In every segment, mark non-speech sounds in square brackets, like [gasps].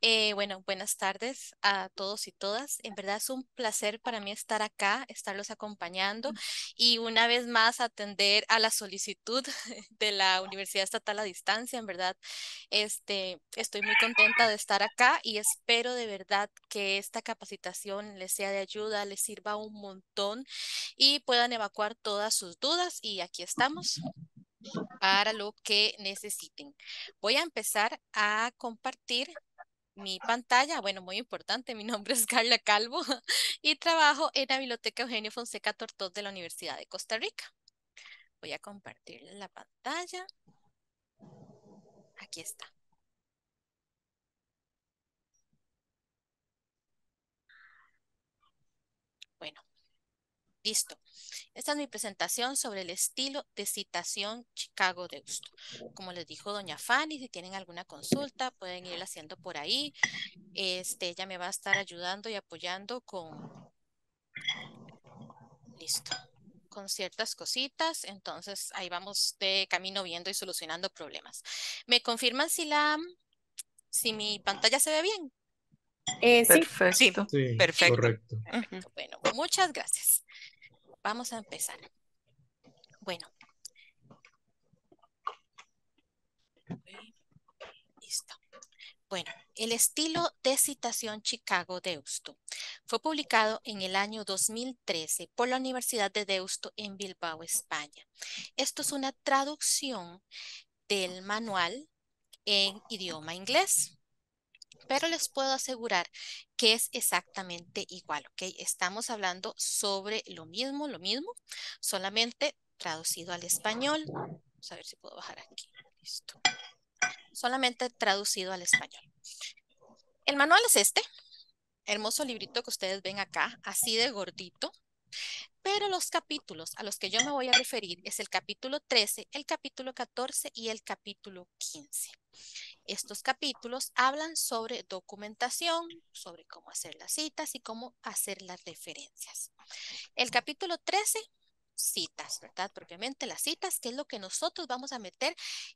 Eh, bueno, buenas tardes a todos y todas. En verdad es un placer para mí estar acá, estarlos acompañando y una vez más atender a la solicitud [laughs] de la Universidad Estatal a Distancia. En verdad, este, estoy muy contenta de estar acá y espero de verdad que esta capacitación les sea de ayuda, les sirva un montón y puedan evacuar todas sus dudas. Y aquí estamos para lo que necesiten. Voy a empezar a compartir mi pantalla. Bueno, muy importante, mi nombre es Carla Calvo [laughs] y trabajo en la Biblioteca Eugenio Fonseca Tortós de la Universidad de Costa Rica. Voy a compartir la pantalla. Aquí está. Bueno, listo. Esta es mi presentación sobre el estilo de citación Chicago de gusto. Como les dijo doña Fanny, si tienen alguna consulta pueden ir haciendo por ahí. Este, ella me va a estar ayudando y apoyando con... Listo con ciertas cositas, entonces ahí vamos de camino viendo y solucionando problemas. ¿Me confirman si la si mi pantalla se ve bien? Eh, sí. perfecto. Correcto. perfecto. Bueno, pues muchas gracias. Vamos a empezar. Bueno. Listo. Bueno, el estilo de citación Chicago Deusto fue publicado en el año 2013 por la Universidad de Deusto en Bilbao, España. Esto es una traducción del manual en idioma inglés pero les puedo asegurar que es exactamente igual, ¿ok? Estamos hablando sobre lo mismo, lo mismo, solamente traducido al español. Vamos a ver si puedo bajar aquí. Listo. Solamente traducido al español. El manual es este, hermoso librito que ustedes ven acá, así de gordito. Pero los capítulos a los que yo me voy a referir es el capítulo 13, el capítulo 14 y el capítulo 15. Estos capítulos hablan sobre documentación, sobre cómo hacer las citas y cómo hacer las referencias. El capítulo 13 citas, ¿verdad? Propiamente las citas, que es lo que nosotros vamos a meter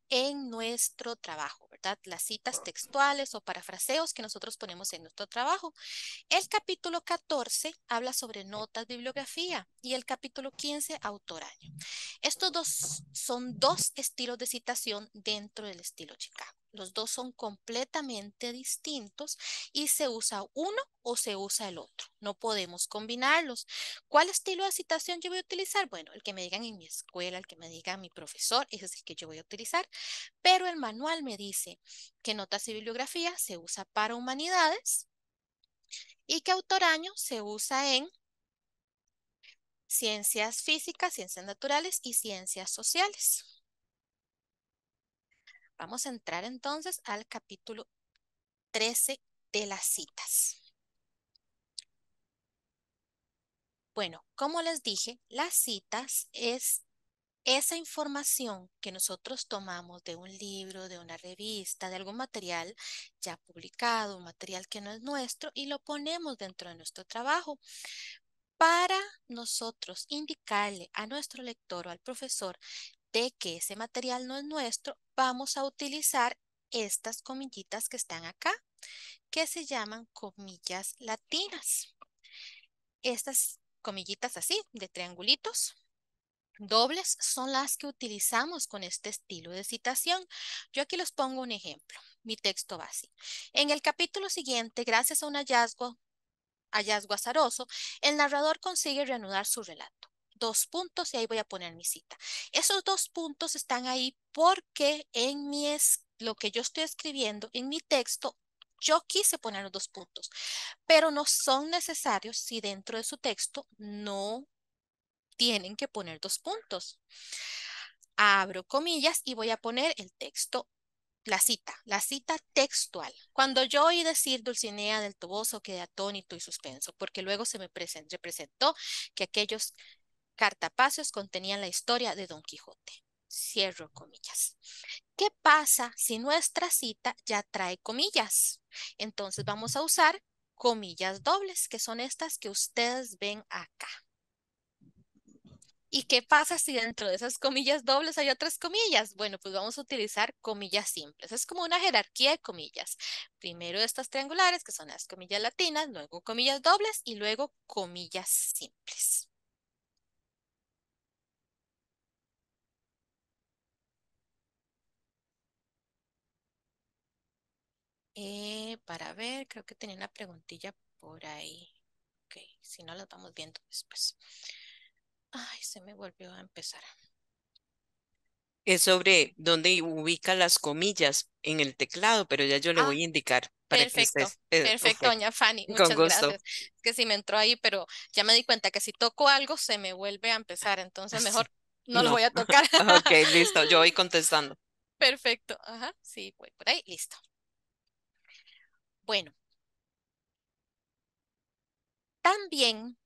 en nuestro trabajo, ¿verdad? Las citas textuales o parafraseos que nosotros ponemos en nuestro trabajo. El capítulo 14 habla sobre notas, bibliografía y el capítulo 15, autor año. Estos dos son dos estilos de citación dentro del estilo Chicago. Los dos son completamente distintos y se usa uno o se usa el otro. No podemos combinarlos. ¿Cuál estilo de citación yo voy a utilizar? Bueno, el que me digan en mi escuela, el que me diga mi profesor, ese es el que yo voy a utilizar. Pero el manual me dice que notas y bibliografía se usa para humanidades y que año se usa en ciencias físicas, ciencias naturales y ciencias sociales. Vamos a entrar entonces al capítulo 13 de las citas. Bueno, como les dije, las citas es esa información que nosotros tomamos de un libro, de una revista, de algún material ya publicado, un material que no es nuestro, y lo ponemos dentro de nuestro trabajo para nosotros indicarle a nuestro lector o al profesor de que ese material no es nuestro, vamos a utilizar estas comillitas que están acá, que se llaman comillas latinas. Estas comillitas así, de triangulitos, dobles, son las que utilizamos con este estilo de citación. Yo aquí les pongo un ejemplo, mi texto base. En el capítulo siguiente, gracias a un hallazgo, hallazgo azaroso, el narrador consigue reanudar su relato dos puntos y ahí voy a poner mi cita. Esos dos puntos están ahí porque en mi lo que yo estoy escribiendo, en mi texto, yo quise poner los dos puntos, pero no son necesarios si dentro de su texto no tienen que poner dos puntos. Abro comillas y voy a poner el texto la cita, la cita textual. Cuando yo oí decir Dulcinea del Toboso quedé atónito y suspenso, porque luego se me presentó que aquellos cartapacios contenían la historia de Don Quijote. Cierro comillas. ¿Qué pasa si nuestra cita ya trae comillas? Entonces vamos a usar comillas dobles, que son estas que ustedes ven acá. ¿Y qué pasa si dentro de esas comillas dobles hay otras comillas? Bueno, pues vamos a utilizar comillas simples. Es como una jerarquía de comillas. Primero estas triangulares, que son las comillas latinas, luego comillas dobles y luego comillas simples. Eh, para ver, creo que tenía una preguntilla por ahí. Ok, si no la vamos viendo después. Ay, se me volvió a empezar. Es sobre dónde ubica las comillas en el teclado, pero ya yo le ah, voy a indicar perfecto, eh, Perfecto, doña Fanny, muchas gusto. gracias. Es que si me entró ahí, pero ya me di cuenta que si toco algo se me vuelve a empezar, entonces ah, mejor no, lo voy a [laughs] tocar. ok, listo, yo voy [laughs] contestando. Perfecto, ajá, sí, voy por ahí, listo. Bueno, también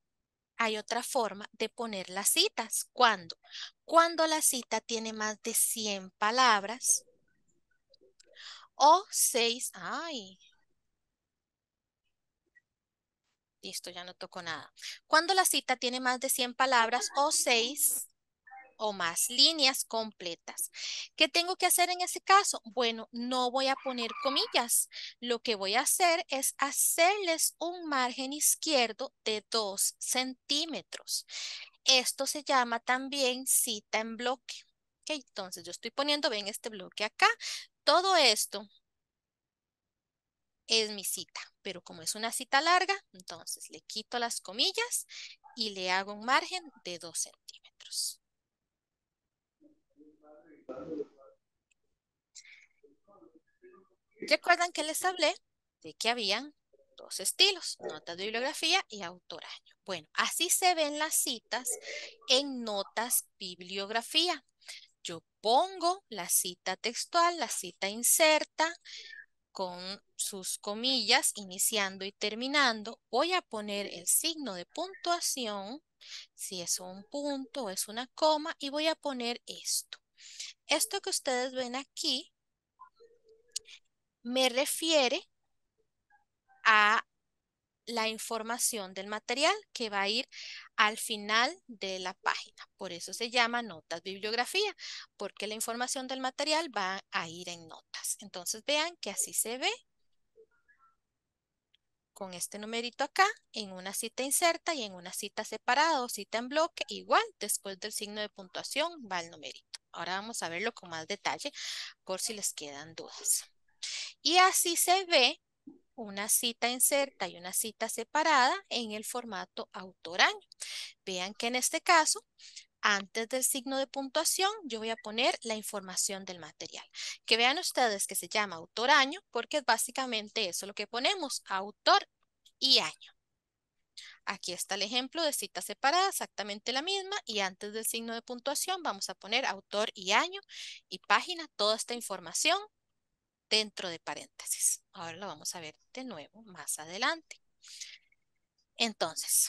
hay otra forma de poner las citas. ¿Cuándo? Cuando la cita tiene más de 100 palabras o 6. ¡Ay! Listo, ya no tocó nada. Cuando la cita tiene más de 100 palabras o 6 o más líneas completas. ¿Qué tengo que hacer en ese caso? Bueno, no voy a poner comillas. Lo que voy a hacer es hacerles un margen izquierdo de 2 centímetros. Esto se llama también cita en bloque. entonces yo estoy poniendo, ven este bloque acá. Todo esto es mi cita, pero como es una cita larga, entonces le quito las comillas y le hago un margen de 2 centímetros. Recuerdan que les hablé de que habían dos estilos, notas de bibliografía y autoraño. Bueno, así se ven las citas en notas bibliografía. Yo pongo la cita textual, la cita inserta, con sus comillas, iniciando y terminando, voy a poner el signo de puntuación, si es un punto o es una coma, y voy a poner esto. Esto que ustedes ven aquí me refiere a la información del material que va a ir al final de la página. Por eso se llama notas bibliografía, porque la información del material va a ir en notas. Entonces vean que así se ve con este numerito acá, en una cita inserta y en una cita separada o cita en bloque, igual después del signo de puntuación va el numerito. Ahora vamos a verlo con más detalle por si les quedan dudas. Y así se ve una cita inserta y una cita separada en el formato autor-año. Vean que en este caso, antes del signo de puntuación, yo voy a poner la información del material. Que vean ustedes que se llama autor-año porque básicamente eso lo que ponemos, autor y año. Aquí está el ejemplo de cita separada, exactamente la misma, y antes del signo de puntuación vamos a poner autor y año y página, toda esta información dentro de paréntesis. Ahora lo vamos a ver de nuevo más adelante. Entonces,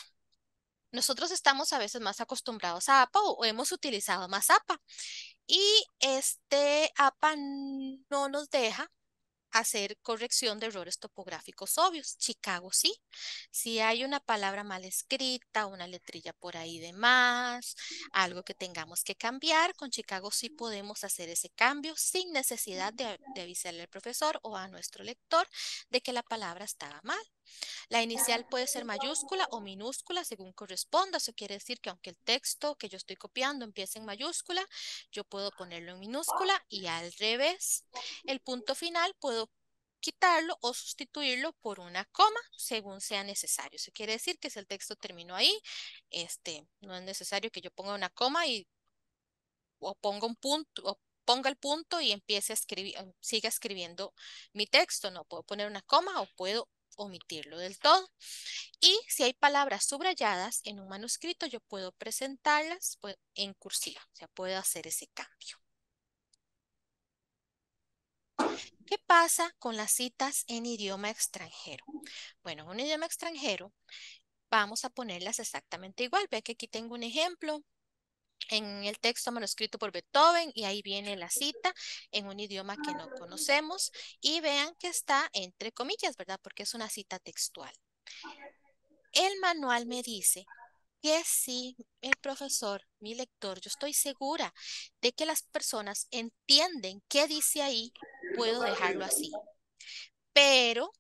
nosotros estamos a veces más acostumbrados a APA o hemos utilizado más APA y este APA no nos deja hacer corrección de errores topográficos obvios. Chicago sí. Si hay una palabra mal escrita, una letrilla por ahí de más, algo que tengamos que cambiar, con Chicago sí podemos hacer ese cambio sin necesidad de, de avisarle al profesor o a nuestro lector de que la palabra estaba mal. La inicial puede ser mayúscula o minúscula según corresponda. Eso quiere decir que aunque el texto que yo estoy copiando empiece en mayúscula, yo puedo ponerlo en minúscula y al revés. El punto final puedo quitarlo o sustituirlo por una coma según sea necesario. Eso quiere decir que si el texto terminó ahí, este, no es necesario que yo ponga una coma y o ponga un punto o ponga el punto y empiece a escribir, em, siga escribiendo mi texto. No puedo poner una coma o puedo omitirlo del todo. Y si hay palabras subrayadas en un manuscrito, yo puedo presentarlas en cursiva, o sea, puedo hacer ese cambio. ¿Qué pasa con las citas en idioma extranjero? Bueno, en un idioma extranjero vamos a ponerlas exactamente igual. Vean que aquí tengo un ejemplo. En el texto manuscrito por Beethoven y ahí viene la cita en un idioma que no conocemos y vean que está entre comillas, ¿verdad? Porque es una cita textual. El manual me dice que sí, el profesor, mi lector, yo estoy segura de que las personas entienden qué dice ahí, puedo dejarlo así. Pero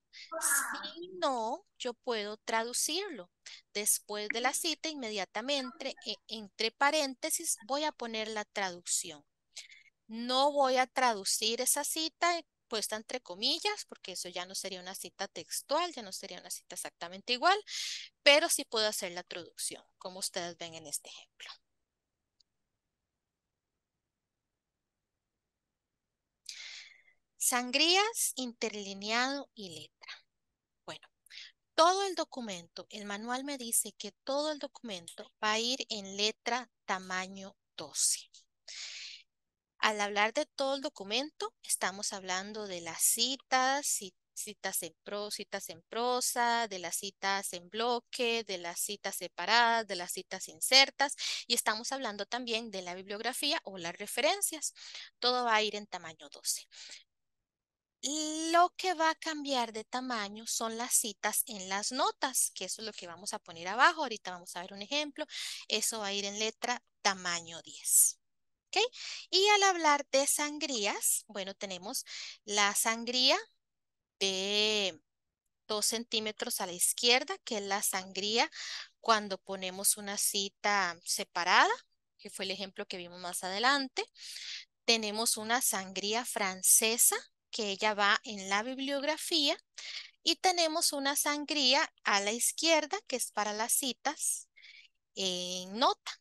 si no, yo puedo traducirlo. Después de la cita, inmediatamente, e, entre paréntesis, voy a poner la traducción. No voy a traducir esa cita puesta entre comillas, porque eso ya no sería una cita textual, ya no sería una cita exactamente igual, pero sí puedo hacer la traducción, como ustedes ven en este ejemplo. Sangrías, interlineado y letra. Bueno, todo el documento, el manual me dice que todo el documento va a ir en letra tamaño 12. Al hablar de todo el documento, estamos hablando de las citas, citas en citas en prosa, de las citas en bloque, de las citas separadas, de las citas insertas y estamos hablando también de la bibliografía o las referencias. Todo va a ir en tamaño 12. Lo que va a cambiar de tamaño son las citas en las notas, que eso es lo que vamos a poner abajo. Ahorita vamos a ver un ejemplo. Eso va a ir en letra tamaño 10. Y al hablar de sangrías, bueno, tenemos la sangría de 2 centímetros a la izquierda, que es la sangría cuando ponemos una cita separada, que fue el ejemplo que vimos más adelante. Tenemos una sangría francesa, que ella va en la bibliografía. Y tenemos una sangría a la izquierda, que es para las citas en nota.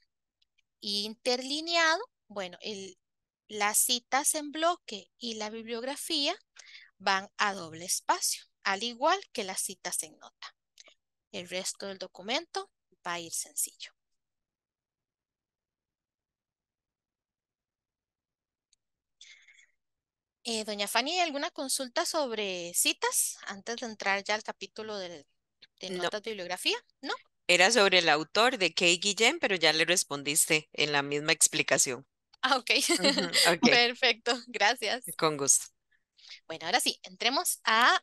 interlineado bueno, las citas en bloque y la bibliografía van a doble espacio, al igual que las citas en nota. El resto del documento va a ir sencillo. Eh, doña Fanny, ¿alguna consulta sobre citas antes de entrar ya al capítulo de notas de bibliografía? ¿No? Era sobre el autor de Kay Guillén, pero ya le respondiste en la misma explicación. Ah, ok. [laughs] okay. Perfecto, gracias. Con gusto. Bueno, ahora sí, entremos a,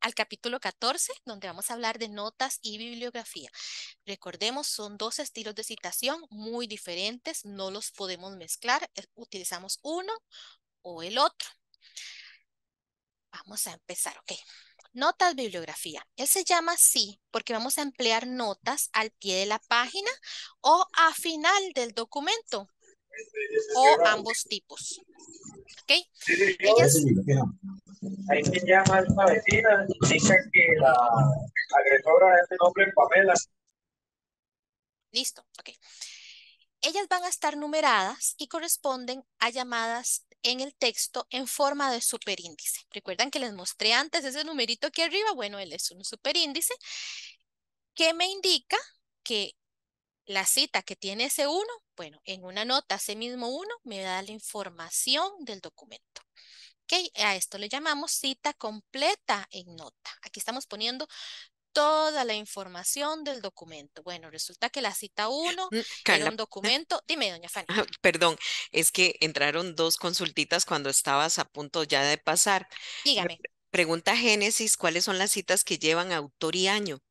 al capítulo 14, donde vamos a hablar de notas y bibliografía. Recordemos, son dos estilos de citación muy diferentes, no los podemos mezclar, eh, utilizamos uno o el otro. Vamos a empezar, ok. Notas bibliografía. Él se llama así porque vamos a emplear notas al pie de la página o a final del documento o ambos tipos. ¿Ok? Ahí se llama que la agresora es nombre Pamela. Listo, ok. Ellas van a estar numeradas y corresponden a llamadas en el texto en forma de superíndice. Recuerdan que les mostré antes ese numerito aquí arriba, bueno, él es un superíndice que me indica que la cita que tiene ese 1, bueno, en una nota ese mismo 1 me da la información del documento. okay A esto le llamamos cita completa en nota. Aquí estamos poniendo toda la información del documento. Bueno, resulta que la cita 1 mm, era un documento. Dime, doña Fanny. Ah, perdón, es que entraron dos consultitas cuando estabas a punto ya de pasar. Dígame. Pregunta Génesis, ¿cuáles son las citas que llevan autor y año?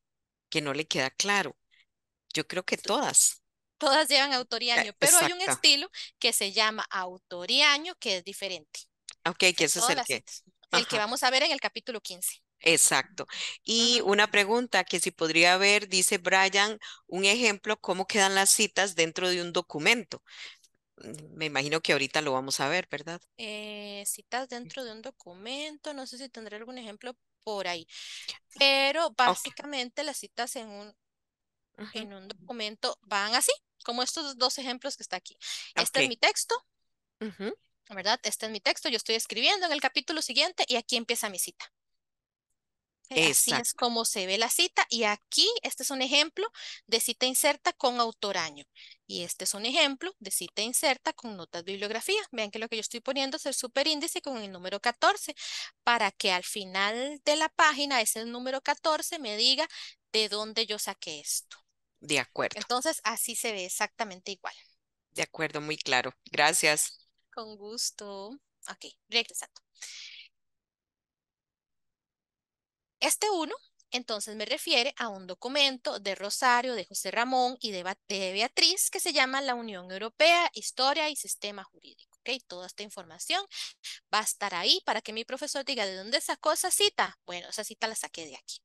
Que no le queda claro. Yo creo que todas todas llevan autor y eh, año, pero hay un estilo que se llama autor y año que es diferente. Ok, que ese es el que... el que vamos a ver en el capítulo 15. Exacto. Y una pregunta que si podría haber, dice Brian, un ejemplo, cómo quedan las citas dentro de un documento. Mm, me imagino que ahorita lo vamos a ver, ¿verdad? Eh, citas mm. dentro de un documento, no sé si tendré algún ejemplo por ahí, pero básicamente las citas en un, en un documento van así, como estos dos ejemplos que está aquí. Este es mi texto, ¿verdad? Este es mi texto, yo estoy escribiendo en el capítulo siguiente y aquí empieza mi cita. Así es como se ve la cita. Y aquí, este es un ejemplo de cita inserta con autor año Y este es un ejemplo de cita inserta con notas bibliografía. Vean que lo que yo estoy poniendo es el superíndice con el número 14, para que al final de la página, ese número 14, me diga de dónde yo saqué esto. De acuerdo. Entonces, así se ve exactamente igual. De acuerdo, muy claro. Gracias. Con gusto. Ok, regresando. Este uno, entonces, me refiere a un documento de Rosario, de José Ramón y de, Beatriz que se llama La Unión Europea, Historia y Sistema Jurídico. ¿okay? Toda esta información va a estar ahí para que mi profesor diga, ¿de dónde sacó esa cita? Bueno, esa cita la saqué de aquí.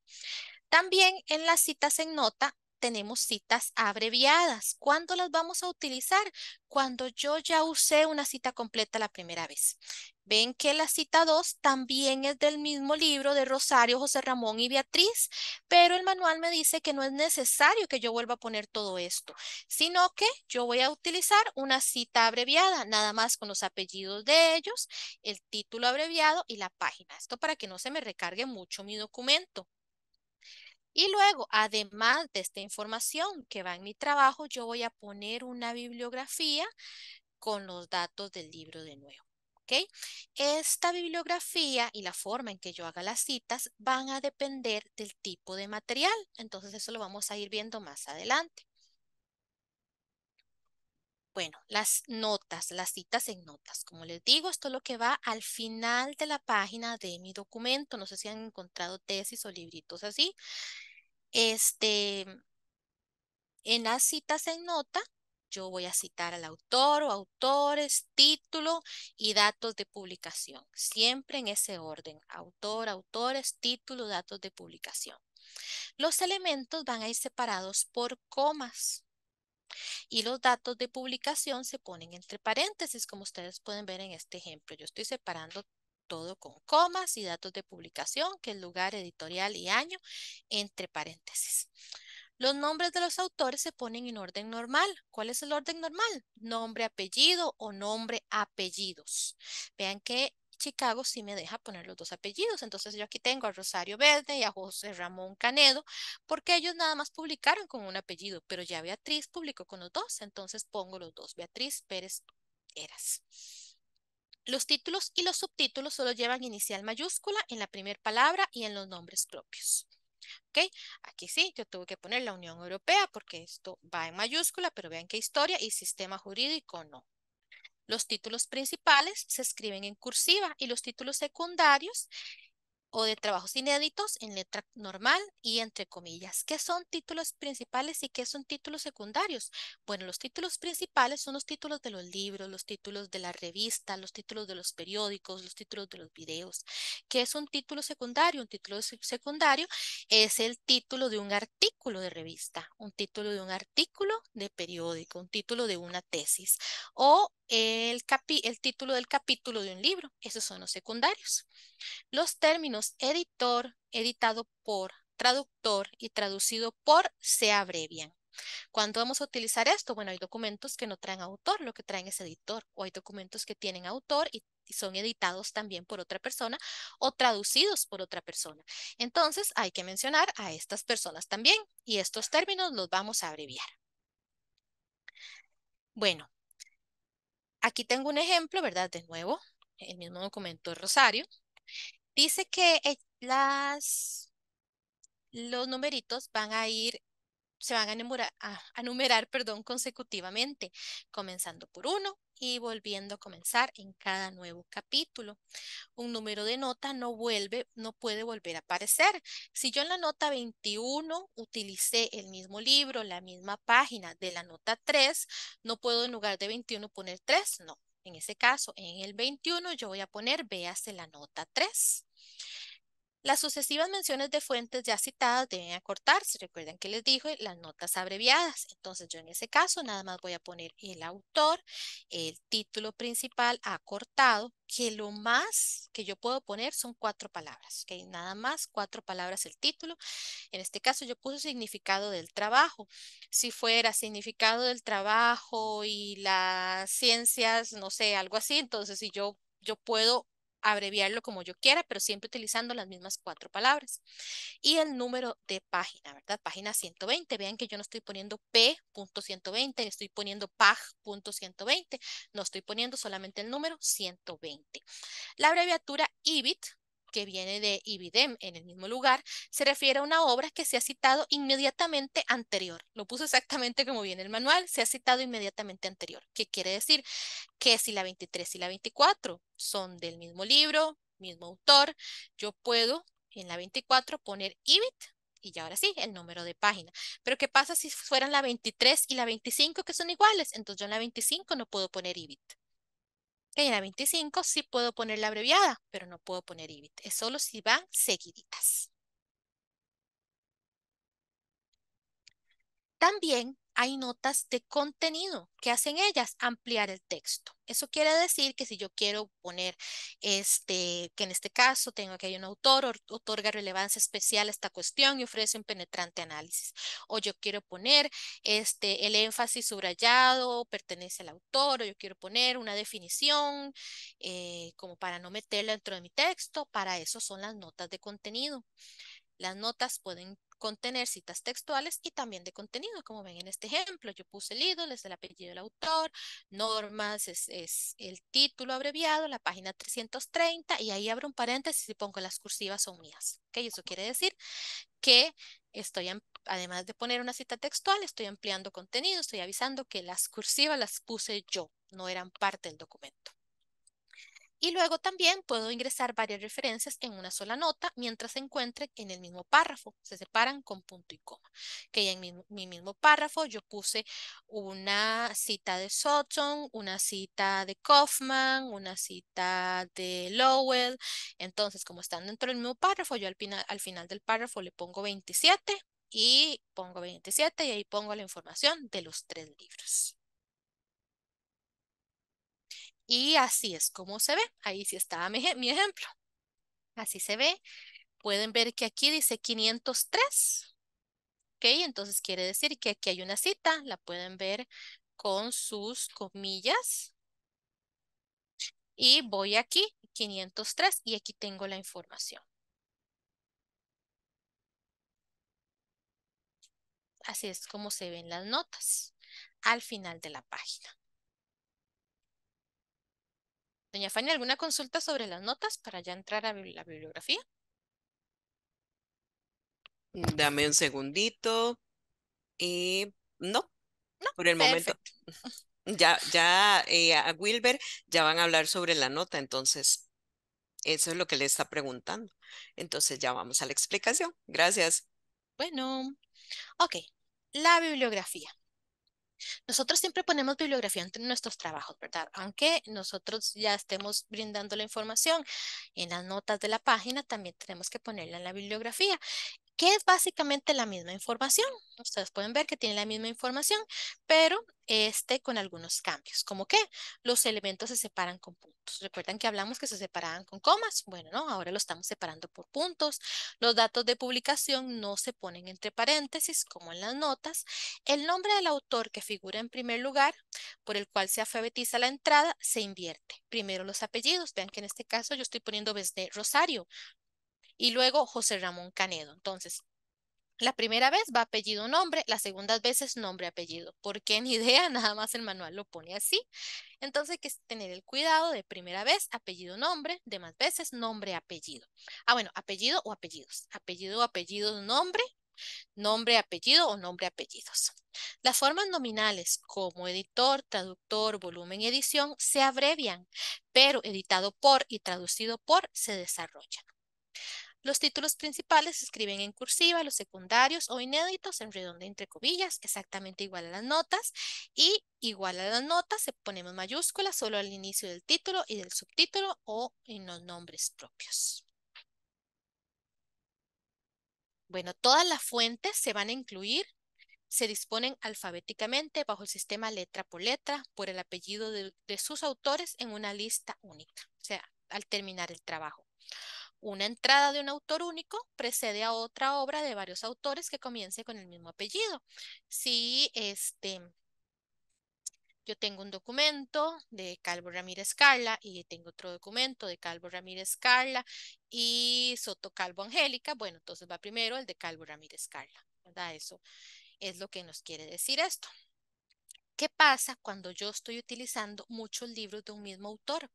También en las citas en nota tenemos citas abreviadas. ¿Cuándo las vamos a utilizar? Cuando yo ya usé una cita completa la primera vez. Ven que la cita 2 también es del mismo libro de Rosario, José Ramón y Beatriz, pero el manual me dice que no es necesario que yo vuelva a poner todo esto, sino que yo voy a utilizar una cita abreviada, nada más con los apellidos de ellos, el título abreviado y la página. Esto para que no se me recargue mucho mi documento. Y luego, además de esta información que va en mi trabajo, yo voy a poner una bibliografía con los datos del libro de nuevo. Esta bibliografía y la forma en que yo haga las citas van a depender del tipo de material. Entonces eso lo vamos a ir viendo más adelante. Bueno, las notas, las citas en notas. Como les digo, esto es lo que va al final de la página de mi documento. No sé si han encontrado tesis o libritos así. Este, en las citas en nota, yo voy a citar al autor o autores, título y datos de publicación. Siempre en ese orden. Autor, autores, título, datos de publicación. Los elementos van a ir separados por comas. Y los datos de publicación se ponen entre paréntesis, como ustedes pueden ver en este ejemplo. Yo estoy separando todo con comas y datos de publicación, que es lugar, editorial y año, entre paréntesis. Los nombres de los autores se ponen en orden normal. ¿Cuál es el orden normal? Nombre, apellido o nombre, apellidos. Vean que Chicago sí me deja poner los dos apellidos. Entonces yo aquí tengo a Rosario Verde y a José Ramón Canedo, porque ellos nada más publicaron con un apellido, pero ya Beatriz publicó con los dos, entonces pongo los dos, Beatriz Pérez Eras. Los títulos y los subtítulos solo llevan inicial mayúscula en la primera palabra y en los nombres propios. Aquí sí, yo tuve que poner la Unión Europea porque esto va en mayúscula, pero vean qué historia y sistema jurídico no. Los títulos principales se escriben en cursiva y los títulos secundarios o de trabajos inéditos en letra normal y entre comillas. ¿Qué son títulos principales y qué son títulos secundarios? Bueno, los títulos principales son los títulos de los libros, los títulos de la revista, los títulos de los periódicos, los títulos de los videos. ¿Qué es un título secundario? Un título secundario es el título de un artículo de revista, un título de un artículo de periódico, un título de una tesis o el, título del capítulo de un libro. Esos son los secundarios. Los términos editor, editado por, traductor y traducido por se abrevian. ¿Cuándo vamos a utilizar esto? Bueno, hay documentos que no traen autor, lo que traen es editor, o hay documentos que tienen autor y, son editados también por otra persona o traducidos por otra persona. Entonces, hay que mencionar a estas personas también y estos términos los vamos a abreviar. Bueno, Aquí tengo un ejemplo, ¿verdad? De nuevo, el mismo documento de Rosario. Dice que eh, las, los numeritos van a ir se van a enumerar, numerar, perdón, consecutivamente, comenzando por uno y volviendo a comenzar en cada nuevo capítulo. Un número de nota no vuelve, no puede volver a aparecer. Si yo en la nota 21 utilicé el mismo libro, la misma página de la nota 3, no puedo en lugar de 21 poner 3, no. En ese caso, en el 21 yo voy a poner, véase la nota 3. Las sucesivas menciones de fuentes ya citadas deben acortarse. Recuerden que les dije las notas abreviadas. Entonces yo en ese caso nada más voy a poner el autor, el título principal acortado, que lo más que yo puedo poner son cuatro palabras. Nada más cuatro palabras el título. En este caso yo puse significado del trabajo. Si fuera significado del trabajo y las ciencias, no sé, algo así, entonces si yo, yo puedo abreviarlo como yo quiera, pero siempre utilizando las mismas cuatro palabras. Y el número de página, ¿verdad? Página 120. Vean que yo no estoy poniendo P.120, estoy poniendo PAG.120. No estoy poniendo solamente el número 120. La abreviatura IBIT que viene de Ibidem, en el mismo lugar, se refiere a una obra que se ha citado inmediatamente anterior. Lo puso exactamente como viene el manual, se ha citado inmediatamente anterior, ¿Qué quiere decir que si la 23 y la 24 son del mismo libro, mismo autor, yo puedo en la 24 poner Ibid y ya ahora sí, el número de página. Pero ¿qué pasa si fueran la 23 y la 25 que son iguales? Entonces yo en la 25 no puedo poner ibid que en la 25, sí puedo poner la abreviada, pero no puedo poner IBIT. Es solo si van seguiditas. También hay notas de contenido. que hacen ellas? Ampliar el texto. Eso quiere decir que si yo quiero poner, este, que en este caso tengo que hay un autor, otorga relevancia especial a esta cuestión y ofrece un penetrante análisis. O yo quiero poner este, el énfasis subrayado, pertenece al autor, o yo quiero poner una definición, eh, como para no meterla dentro de mi texto. Para eso son las notas de contenido. Las notas pueden contener citas textuales y también de contenido, como ven en este ejemplo. Yo puse el ídolo, es el apellido del autor, normas es, el título abreviado, la página 330 y ahí abro un paréntesis y pongo las cursivas son mías. ¿ok? Eso quiere decir que estoy, además de poner una cita textual, estoy ampliando contenido, estoy avisando que las cursivas las puse yo, no eran parte del documento. Y luego también puedo ingresar varias referencias en una sola nota mientras se encuentren en el mismo párrafo. Se separan con punto y coma. Que en mi, mismo párrafo yo puse una cita de Sutton, una cita de Kaufman, una cita de Lowell. Entonces, como están dentro del mismo párrafo, yo al, al final del párrafo le pongo 27 y pongo 27 y ahí pongo la información de los tres libros. Y así es como se ve. Ahí sí estaba mi, mi ejemplo. Así se ve. Pueden ver que aquí dice 503. ¿Ok? Entonces quiere decir que aquí hay una cita. La pueden ver con sus comillas. Y voy aquí, 503, y aquí tengo la información. Así es como se ven las notas al final de la página. Doña Fanny, ¿alguna consulta sobre las notas para ya entrar a la bibliografía? Mm, dame un segundito. Y eh, no, no por el momento. [laughs] Ya, ya eh, a Wilber ya van a hablar sobre la nota, entonces eso es lo que le está preguntando. Entonces ya vamos a la explicación. Gracias. Bueno, ok, la bibliografía. Nosotros siempre ponemos bibliografía entre nuestros trabajos, ¿verdad? Aunque nosotros ya estemos brindando la información en las notas de la página, también tenemos que ponerla en la bibliografía que es básicamente la misma información. Ustedes pueden ver que tiene la misma información, pero este con algunos cambios, como que los elementos se separan con puntos. Recuerdan que hablamos que se separaban con comas, bueno, no, ahora lo estamos separando por puntos. Los datos de publicación no se ponen entre paréntesis, como en las notas. El nombre del autor que figura en primer lugar, por el cual se alfabetiza la entrada, se invierte. Primero los apellidos, vean que en este caso yo estoy poniendo desde Rosario y luego José Ramón Canedo. Entonces, la primera vez va apellido nombre, las segundas veces nombre apellido, porque en idea, [laughs] nada más el manual lo pone así. Entonces hay que tener el cuidado de primera vez apellido nombre, demás veces nombre apellido. Ah, bueno, apellido o apellidos, apellido o apellidos nombre nombre, apellido o nombre, apellidos. Las formas nominales como editor, traductor, volumen, edición se abrevian, pero editado por y traducido por se desarrollan. Los títulos principales se escriben en cursiva, los secundarios o inéditos en redonda entre comillas, exactamente igual a las notas. Y igual a las notas se ponemos mayúsculas solo al inicio del título y del subtítulo o en los nombres propios. Bueno, todas las fuentes se van a incluir, se disponen alfabéticamente bajo el sistema letra por letra por el apellido de, sus autores en una lista única, o sea, al terminar el trabajo. Una entrada de un autor único precede a otra obra de varios autores que comience con el mismo apellido. Si este, yo tengo un documento de Calvo Ramírez Carla y tengo otro documento de Calvo Ramírez Carla y Soto Calvo Angélica. Bueno, entonces va primero el de Calvo Ramírez Carla, ¿verdad? Eso es lo que nos quiere decir esto. ¿Qué pasa cuando yo estoy utilizando muchos libros de un mismo autor?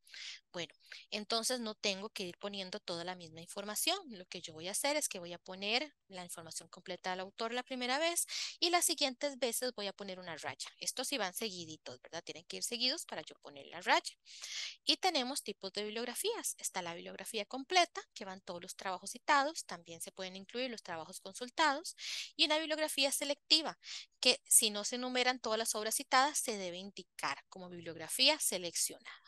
Bueno, entonces no tengo que ir poniendo toda la misma información. Lo que yo voy a hacer es que voy a poner la información completa del autor la primera vez y las siguientes veces voy a poner una raya. Estos sí van seguiditos, ¿verdad? Tienen que ir seguidos para yo poner la raya. Y tenemos tipos de bibliografías. Está la bibliografía completa, que van todos los trabajos citados, también se pueden incluir los trabajos consultados, y una bibliografía selectiva, que si no se enumeran todas las obras citadas, se debe indicar como bibliografía seleccionada.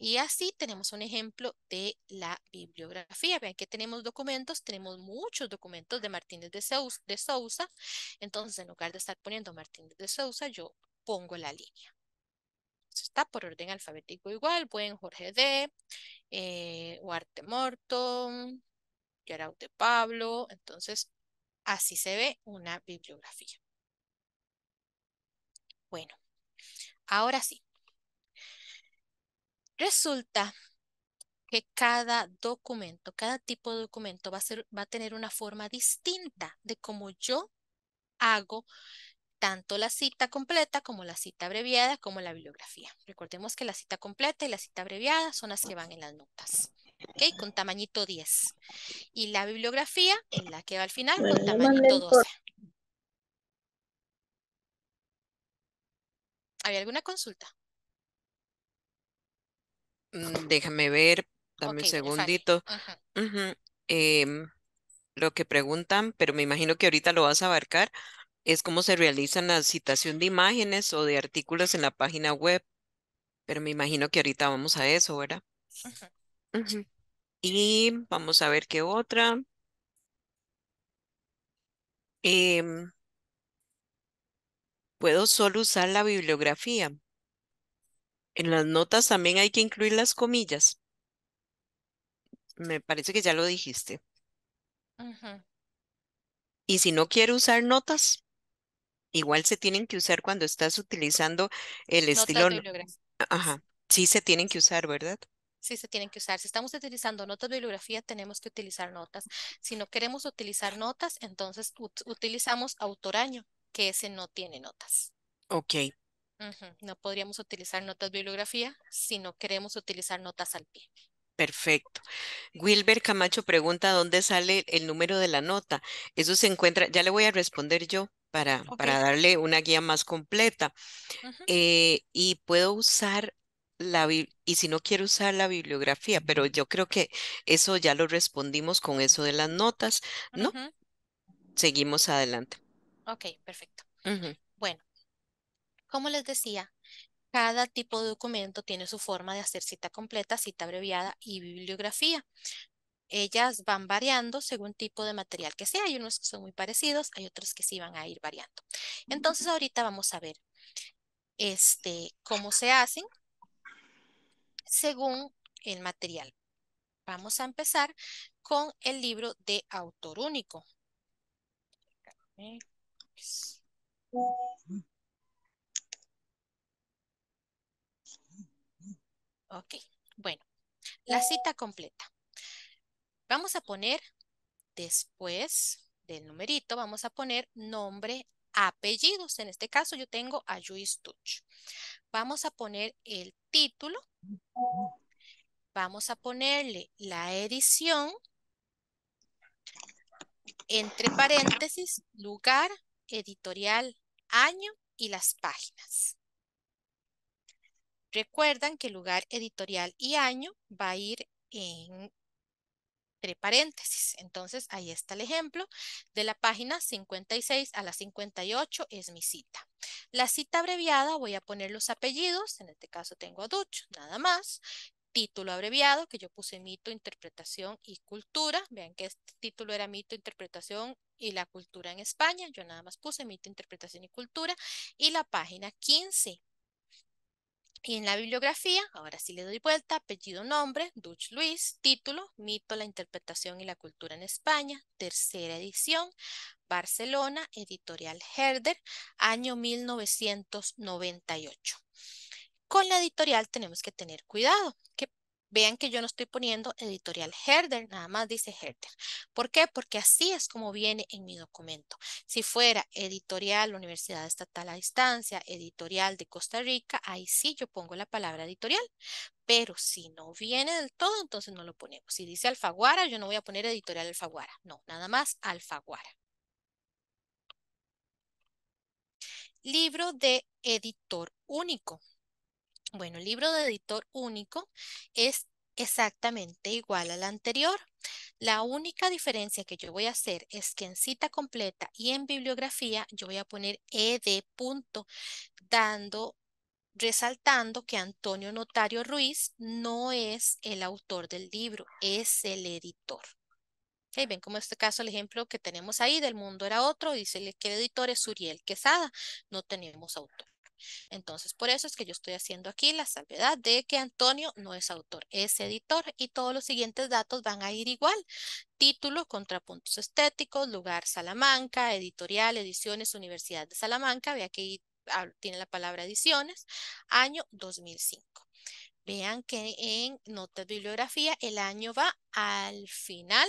Y así tenemos un ejemplo de la bibliografía. Vean que tenemos documentos, tenemos muchos documentos de Martínez de Sousa, Entonces, en lugar de estar poniendo Martínez de Sousa, yo pongo la línea. Está por orden alfabético igual, buen Jorge D, eh, Huarte Morton, Yaraute Pablo. Entonces, así se ve una bibliografía. Bueno, ahora sí. Resulta que cada documento, cada tipo de documento va a, ser, va a tener una forma distinta de cómo yo hago tanto la cita completa como la cita abreviada como la bibliografía. Recordemos que la cita completa y la cita abreviada son las que van en las notas. ¿Ok? Con tamañito 10. Y la bibliografía, en la que va al final, con tamañito 12. ¿Había alguna consulta? Mm, déjame ver, dame un segundito. Em, lo que preguntan, pero me imagino que ahorita lo vas a abarcar, es cómo se realizan la citación de imágenes o de artículos en la página web. Pero me imagino que ahorita vamos a eso, ¿verdad? Y vamos a ver qué otra. Eh, Puedo solo usar la bibliografía. En las notas también hay que incluir las comillas. Me parece que ya lo dijiste. Y si no quiero usar notas, igual se tienen que usar cuando estás utilizando el estilo. Ajá. Sí se tienen que usar, ¿verdad? Sí, se tienen que usar. Si estamos utilizando notas de bibliografía, tenemos que utilizar notas. Si no queremos utilizar notas, entonces utilizamos autoraño que ese no tiene notas. Ok. No podríamos utilizar notas bibliografía si no queremos utilizar notas al pie. Perfecto. Wilber Camacho pregunta dónde sale el número de la nota. Eso se encuentra, ya le voy a responder yo para, para darle una guía más completa. Eh, y puedo usar la, y si no quiero usar la bibliografía, pero yo creo que eso ya lo respondimos con eso de las notas, ¿no? Seguimos adelante. Ok, perfecto. Bueno, como les decía, cada tipo de documento tiene su forma de hacer cita completa, cita abreviada y bibliografía. Ellas van variando según tipo de material que sea. Hay unos que son muy parecidos, hay otros que sí van a ir variando. Entonces ahorita vamos a ver este, cómo se hacen según el material. Vamos a empezar con el libro de autor único. Ok, bueno, la cita completa. Vamos a poner después del numerito, vamos a poner nombre, apellidos. En este caso yo tengo a Luis Tuch. Vamos a poner el título. Vamos a ponerle la edición. Entre paréntesis, lugar editorial, año y las páginas. Recuerdan que lugar editorial y año va a ir en entre paréntesis. Entonces ahí está el ejemplo de la página 56 a la 58 es mi cita. La cita abreviada voy a poner los apellidos, en este caso tengo a nada más, título abreviado, que yo puse mito, interpretación y cultura. Vean que este título era mito, interpretación y la cultura en España. Yo nada más puse mito, interpretación y cultura. Y la página 15. Y en la bibliografía, ahora sí le doy vuelta, apellido, nombre, Duch Luis, título, Mito, la interpretación y la cultura en España, tercera edición, Barcelona, editorial Herder, año 1998 con la editorial tenemos que tener cuidado. Que vean que yo no estoy poniendo editorial Herder, nada más dice Herder. ¿Por qué? Porque así es como viene en mi documento. Si fuera editorial Universidad Estatal a Distancia, editorial de Costa Rica, ahí sí yo pongo la palabra editorial. Pero si no viene del todo, entonces no lo ponemos. Si dice Alfaguara, yo no voy a poner editorial Alfaguara. No, nada más Alfaguara. Libro de editor único. Bueno, el libro de editor único es exactamente igual al anterior. La única diferencia que yo voy a hacer es que en cita completa y en bibliografía yo voy a poner ed. dando, resaltando que Antonio Notario Ruiz no es el autor del libro, es el editor. Okay, ven como en este caso el ejemplo que tenemos ahí del mundo era otro, dice que el editor es Uriel Quesada, no tenemos autor. Entonces, por eso es que yo estoy haciendo aquí la salvedad de que Antonio no es autor, es editor y todos los siguientes datos van a ir igual. Título, contrapuntos estéticos, lugar Salamanca, editorial, ediciones, Universidad de Salamanca, vea que ahí ah, tiene la palabra ediciones, año 2005. Vean que en notas bibliografía el año va al final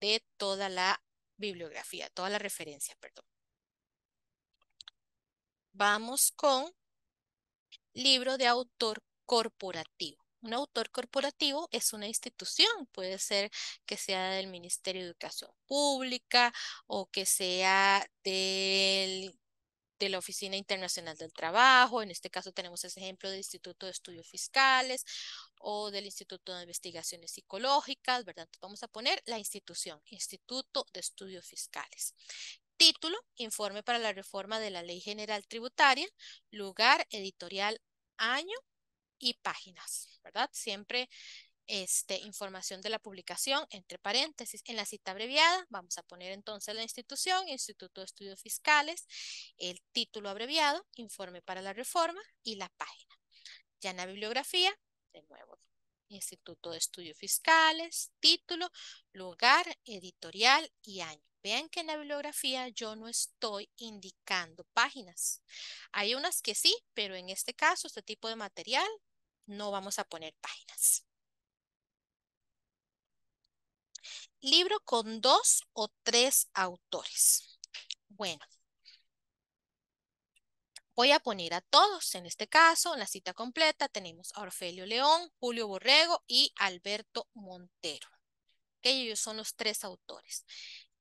de toda la bibliografía, toda la referencia, perdón vamos con libro de autor corporativo. Un autor corporativo es una institución, puede ser que sea del Ministerio de Educación Pública o que sea de la Oficina Internacional del Trabajo, en este caso tenemos ese ejemplo del Instituto de Estudios Fiscales o del Instituto de Investigaciones Psicológicas, ¿verdad? vamos a poner la institución, Instituto de Estudios Fiscales. Título, Informe para la Reforma de la Ley General Tributaria, lugar, editorial, año y páginas, ¿verdad? Siempre este, información de la publicación, entre paréntesis. En la cita abreviada vamos a poner entonces la institución, Instituto de Estudios Fiscales, el título abreviado, informe para la reforma y la página. Ya en la bibliografía, de nuevo, Instituto de Estudios Fiscales, título, lugar, editorial y año. Vean que en la bibliografía yo no estoy indicando páginas. Hay unas que sí, pero en este caso, este tipo de material, no vamos a poner páginas. Libro con dos o tres autores. Bueno, voy a poner a todos. En este caso, en la cita completa tenemos a Orfelio León, Julio Borrego y Alberto Montero. ellos son los tres autores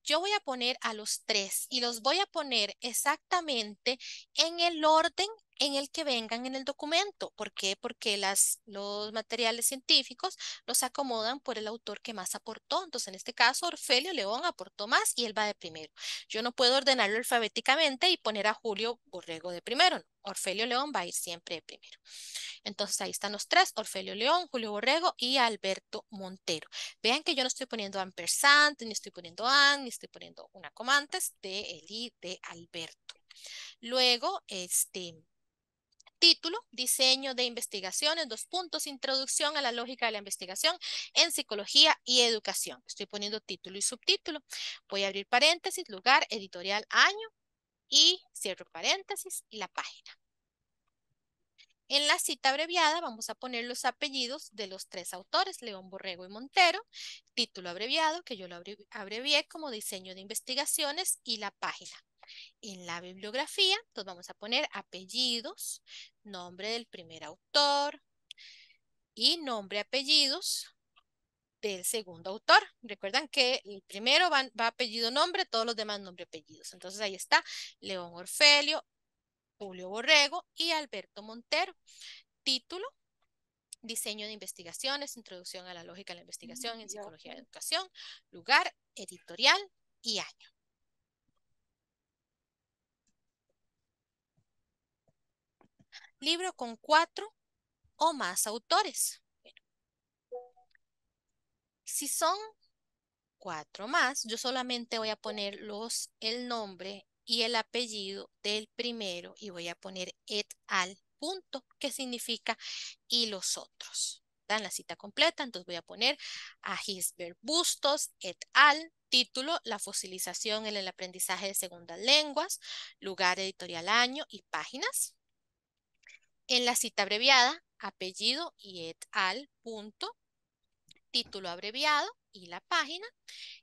yo voy a poner a los tres y los voy a poner exactamente en el orden en el que vengan en el documento. ¿Por qué? Porque los materiales científicos los acomodan por el autor que más aportó. Entonces, en este caso, Orfelio León aportó más y él va de primero. Yo no puedo ordenarlo alfabéticamente y poner a Julio Borrego de primero. Orfelio León va a ir siempre de primero. Entonces, ahí están los tres, Orfelio León, Julio Borrego y Alberto Montero. Vean que yo no estoy poniendo ampersand, ni estoy poniendo an, ni estoy poniendo una coma antes de el y de Alberto. Luego, este, Título, diseño de investigaciones, dos puntos, introducción a la lógica de la investigación en psicología y educación. Estoy poniendo título y subtítulo. Voy a abrir paréntesis, lugar, editorial, año y cierro paréntesis y la página. En la cita abreviada vamos a poner los apellidos de los tres autores, León Borrego y Montero, título abreviado, que yo lo abrevié como diseño de investigaciones y la página. En la bibliografía, entonces vamos a poner apellidos, nombre del primer autor y nombre, apellidos del segundo autor. Recuerdan que el primero va, va apellido, nombre, todos los demás nombre, apellidos. Entonces ahí está León Orfelio, Julio Borrego y Alberto Montero. Título, diseño de investigaciones, introducción a la lógica de la investigación mm, en psicología de educación, lugar, editorial y año. libro con cuatro o más autores. si son cuatro más, yo solamente voy a poner los, el nombre y el apellido del primero y voy a poner et al punto, que significa y los otros. Dan la cita completa, entonces voy a poner a Gisbert Bustos et al, título, la fosilización en el aprendizaje de segundas lenguas, lugar, editorial, año y páginas. En la cita abreviada, apellido y et al, punto, título abreviado y la página.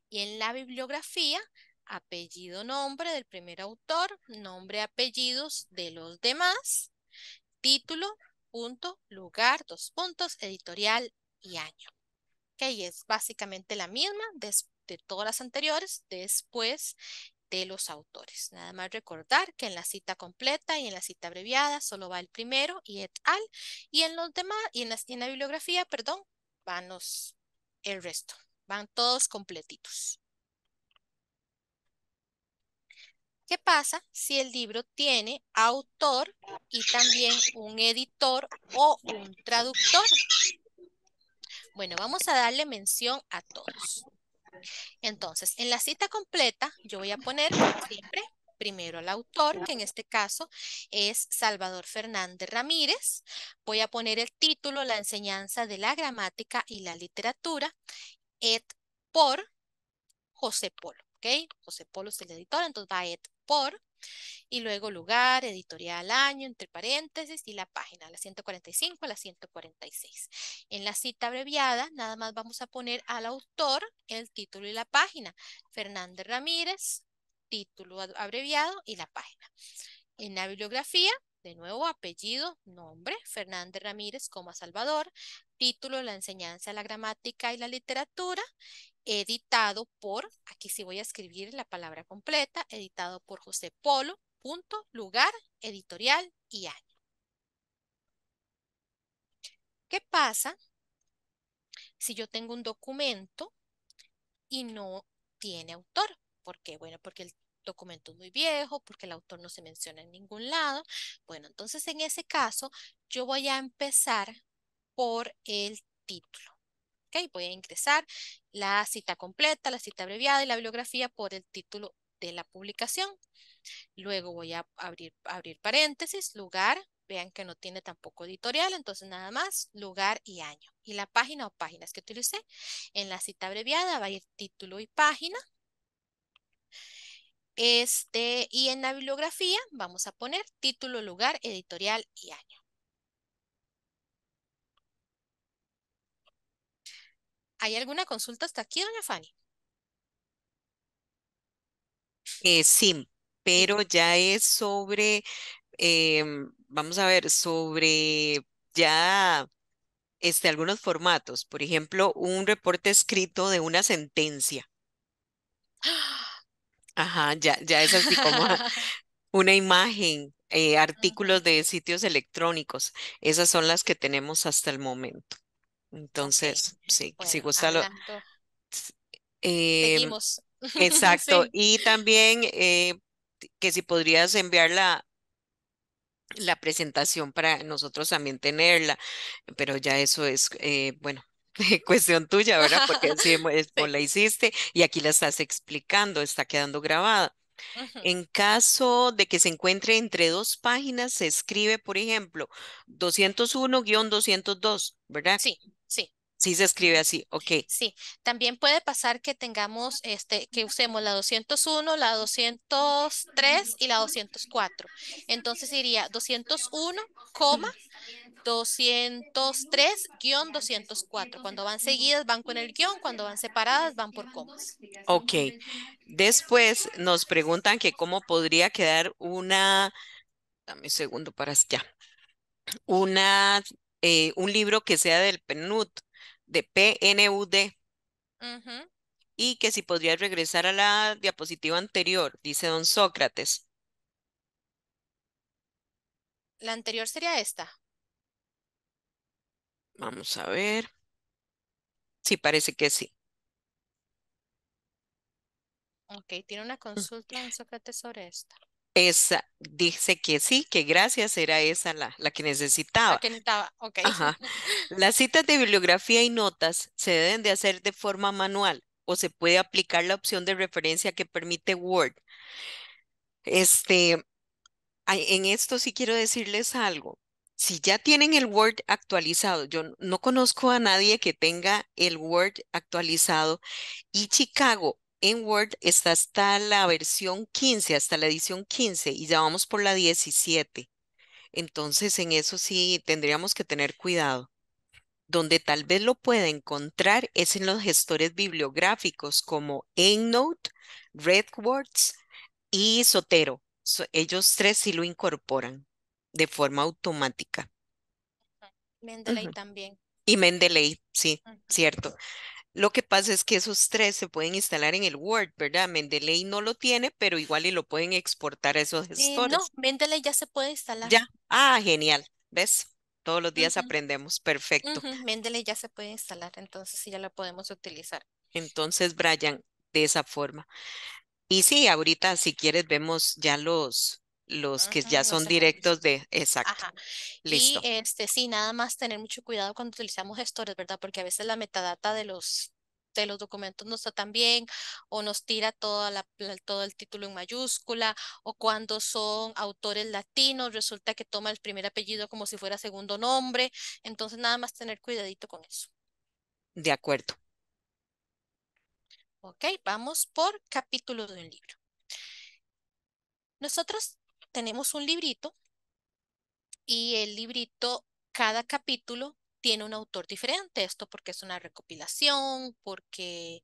Y en la bibliografía, apellido, nombre del primer autor, nombre, apellidos de los demás, título, punto, lugar, dos puntos, editorial y año. Que es básicamente la misma de, de todas las anteriores. Después de los autores. Nada más recordar que en la cita completa y en la cita abreviada solo va el primero y et al, y en los demás, y en la, bibliografía, perdón, van los, el resto, van todos completitos. ¿Qué pasa si el libro tiene autor y también un editor o un traductor? Bueno, vamos a darle mención a todos. Entonces, en la cita completa yo voy a poner siempre primero al autor, que en este caso es Salvador Fernández Ramírez. Voy a poner el título, la enseñanza de la gramática y la literatura, et por José Polo. ¿Ok? José Polo es el editor, entonces va et por. Y luego lugar, editorial, año, entre paréntesis, y la página, la 145 a la 146. En la cita abreviada, nada más vamos a poner al autor el título y la página. Fernández Ramírez, título abreviado y la página. En la bibliografía, de nuevo, apellido, nombre, Fernández Ramírez, coma Salvador, título, la enseñanza, la gramática y la literatura, editado por, aquí sí voy a escribir la palabra completa, editado por José Polo, punto, lugar, editorial y año. ¿Qué pasa si yo tengo un documento y no tiene autor? ¿Por qué? Bueno, porque el documento es muy viejo, porque el autor no se menciona en ningún lado. Bueno, entonces en ese caso yo voy a empezar por el título. Voy a ingresar la cita completa, la cita abreviada y la bibliografía por el título de la publicación. Luego voy a abrir, abrir paréntesis, lugar, vean que no tiene tampoco editorial, entonces nada más lugar y año. Y la página o páginas que utilicé. En la cita abreviada va a ir título y página. Este, y en la bibliografía vamos a poner título, lugar, editorial y año. ¿Hay alguna consulta hasta aquí, doña Fanny? Eh, sí, pero ya es sobre, em, vamos a ver, sobre ya este, algunos formatos. Por ejemplo, un reporte escrito de una sentencia. [gasps] Ajá, ya, ya es así como [laughs] [laughs] una imagen, eh, artículos de sitios electrónicos. Esas son las que tenemos hasta el momento. Entonces, sí, si gusta lo... Em, [laughs] exacto. Y también eh, que si podrías enviar la, la presentación para nosotros también tenerla, pero ya eso es, eh, bueno, [laughs] cuestión tuya, ¿verdad? Porque [laughs] sí, la hiciste y aquí la estás explicando, está quedando grabada. En caso de que se encuentre entre dos páginas, se escribe, por ejemplo, 201-202, ¿verdad? Sí, sí. Sí se escribe así, ok. Sí, también puede pasar que tengamos, este, que usemos la 201, la 203 y la 204. Entonces iría 201, 203-204. Cuando van seguidas van con el guión, cuando van separadas van por comas. Ok. Después nos preguntan que cómo podría quedar una, dame un segundo para ya una, eh, un libro que sea del PNUD, de PNUD. Y que si podría regresar a la diapositiva anterior, dice don Sócrates. La anterior sería esta. Vamos a ver. Sí, parece que sí. Ok, tiene una mm. consulta en Sócrates sobre esto. Esa, dice que sí, que gracias, era esa la, la que necesitaba. La que necesitaba, ok. [laughs] Las citas de bibliografía y notas se deben de hacer de forma manual o se puede aplicar la opción de referencia que permite Word. Este, en esto sí quiero decirles algo si ya tienen el Word actualizado, yo no conozco a nadie que tenga el Word actualizado y Chicago en Word está hasta la versión 15, hasta la edición 15 y ya vamos por la 17. Entonces en eso sí tendríamos que tener cuidado. Donde tal vez lo pueda encontrar es en los gestores bibliográficos como EndNote, RedWords y Sotero. Ellos tres sí lo incorporan de forma automática. Mendeley también. Y Mendeley, sí, cierto. Lo que pasa es que esos tres se pueden instalar en el Word, ¿verdad? Mendeley no lo tiene, pero igual y lo pueden exportar a esos gestores. Sí, no, Mendeley ya se puede instalar. Ya. Ah, genial. ¿Ves? Todos los días aprendemos. Perfecto. Mendeley ya se puede instalar, entonces sí ya la podemos utilizar. Entonces, Brian, de esa forma. Y sí, ahorita si quieres vemos ya los, los que ya son directos de, exacto. Y este, sí, nada más tener mucho cuidado cuando utilizamos gestores, ¿verdad? Porque a veces la metadata de los de los documentos no está tan bien o nos tira toda la, todo el título en mayúscula o cuando son autores latinos resulta que toma el primer apellido como si fuera segundo nombre. Entonces nada más tener cuidadito con eso. De acuerdo. Ok, vamos por capítulo de un libro. Nosotros tenemos un librito y el librito, cada capítulo tiene un autor diferente. Esto porque es una recopilación, porque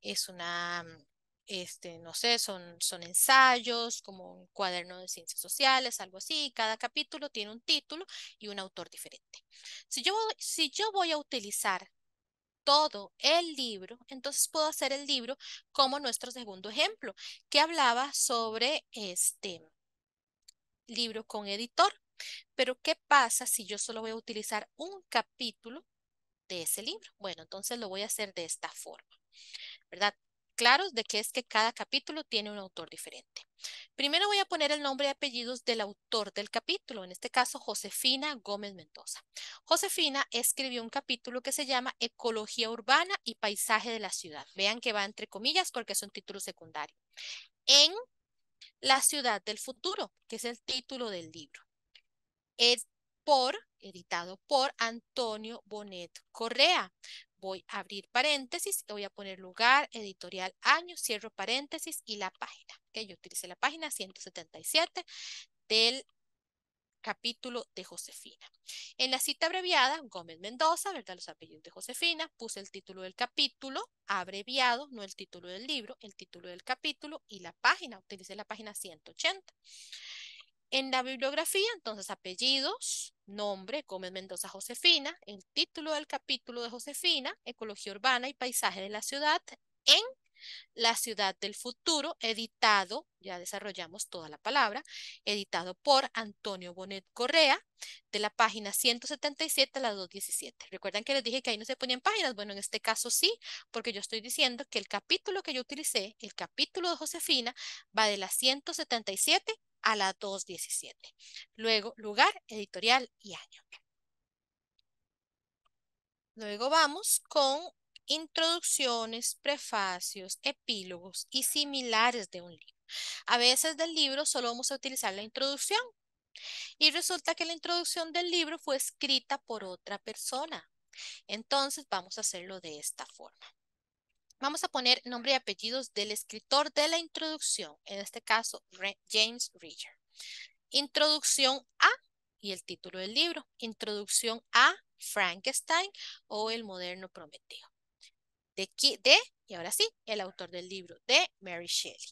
es una, este, no sé, son, son ensayos, como un cuaderno de ciencias sociales, algo así. Cada capítulo tiene un título y un autor diferente. Si yo, si yo voy a utilizar todo el libro, entonces puedo hacer el libro como nuestro segundo ejemplo, que hablaba sobre este libro con editor. Pero ¿qué pasa si yo solo voy a utilizar un capítulo de ese libro? Bueno, entonces lo voy a hacer de esta forma, ¿verdad? Claro de que es que cada capítulo tiene un autor diferente. Primero voy a poner el nombre y apellidos del autor del capítulo, en este caso Josefina Gómez Mendoza. Josefina escribió un capítulo que se llama Ecología Urbana y Paisaje de la Ciudad. Vean que va entre comillas porque es un título secundario. En la ciudad del futuro, que es el título del libro. Es por, editado por Antonio Bonet Correa. Voy a abrir paréntesis, voy a poner lugar, editorial, año, cierro paréntesis y la página. Que yo utilicé la página 177 del capítulo de Josefina. En la cita abreviada, Gómez Mendoza, ¿verdad? Los apellidos de Josefina, puse el título del capítulo, abreviado, no el título del libro, el título del capítulo y la página, utilicé la página 180. En la bibliografía, entonces apellidos, nombre, Gómez Mendoza Josefina, el título del capítulo de Josefina, Ecología Urbana y Paisaje de la Ciudad, en la ciudad del futuro, editado, ya desarrollamos toda la palabra, editado por Antonio Bonet Correa, de la página 177 a la 217. Recuerdan que les dije que ahí no se ponían páginas. Bueno, en este caso sí, porque yo estoy diciendo que el capítulo que yo utilicé, el capítulo de Josefina, va de la 177 a la 217. Luego, lugar, editorial y año. Luego vamos con introducciones, prefacios, epílogos y similares de un libro. A veces del libro solo vamos a utilizar la introducción. Y resulta que la introducción del libro fue escrita por otra persona. Entonces vamos a hacerlo de esta forma. Vamos a poner nombre y apellidos del escritor de la introducción, en este caso James Reader. Introducción A y el título del libro. Introducción a Frankenstein o el moderno Prometeo de, y ahora sí, el autor del libro, de Mary Shelley.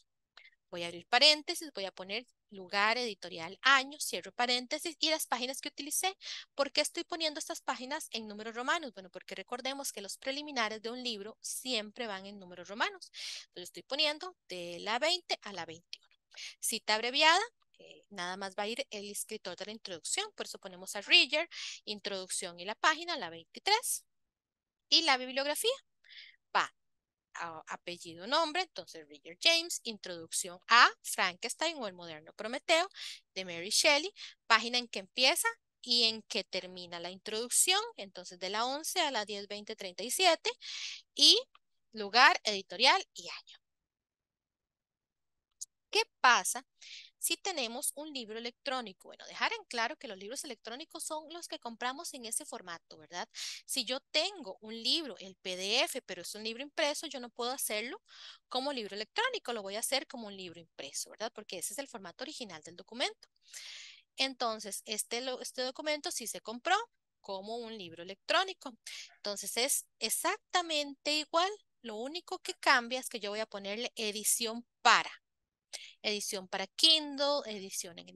Voy a abrir paréntesis, voy a poner lugar, editorial, año, cierro paréntesis y las páginas que utilicé. ¿Por qué estoy poniendo estas páginas en números romanos? Bueno, porque recordemos que los preliminares de un libro siempre van en números romanos. Entonces estoy poniendo de la 20 a la 21. Cita abreviada, nada más va a ir el escritor de la introducción, por eso ponemos a Reader, introducción y la página, la 23. Y la bibliografía, va apellido, nombre, entonces Richard James, introducción a Frankenstein o el moderno Prometeo de Mary Shelley, página en que empieza y en que termina la introducción, entonces de la 11 a la 10, 20, 37 y lugar, editorial y año. ¿Qué pasa si tenemos un libro electrónico. Bueno, dejar en claro que los libros electrónicos son los que compramos en ese formato, ¿verdad? Si yo tengo un libro, el PDF, pero es un libro impreso, yo no puedo hacerlo como libro electrónico, lo voy a hacer como un libro impreso, ¿verdad? Porque ese es el formato original del documento. Entonces, este, este documento sí se compró como un libro electrónico. Entonces, es exactamente igual. Lo único que cambia es que yo voy a ponerle edición para edición para Kindle, edición en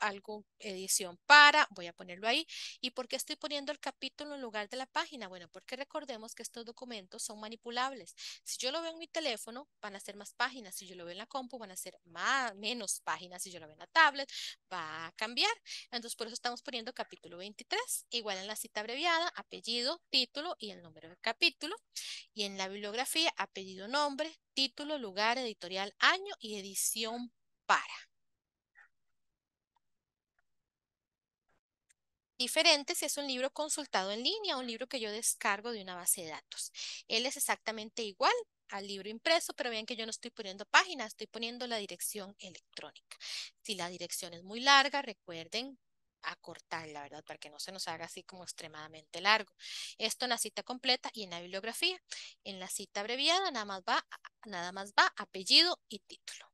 algo edición para, voy a ponerlo ahí. ¿Y por qué estoy poniendo el capítulo en lugar de la página? Bueno, porque recordemos que estos documentos son manipulables. Si yo lo veo en mi teléfono, van a ser más páginas. Si yo lo veo en la compu, van a ser más, menos páginas. Si yo lo veo en la tablet, va a cambiar. Entonces, por eso estamos poniendo capítulo 23, igual en la cita abreviada, apellido, título y el número del capítulo. Y en la bibliografía, apellido, nombre, título, lugar, editorial, año y edición para. diferente si es un libro consultado en línea o un libro que yo descargo de una base de datos. Él es exactamente igual al libro impreso, pero vean que yo no estoy poniendo páginas, estoy poniendo la dirección electrónica. Si la dirección es muy larga, recuerden acortarla, ¿verdad? Para que no se nos haga así como extremadamente largo. Esto en la cita completa y en la bibliografía. En la cita abreviada nada más va, nada más va apellido y título.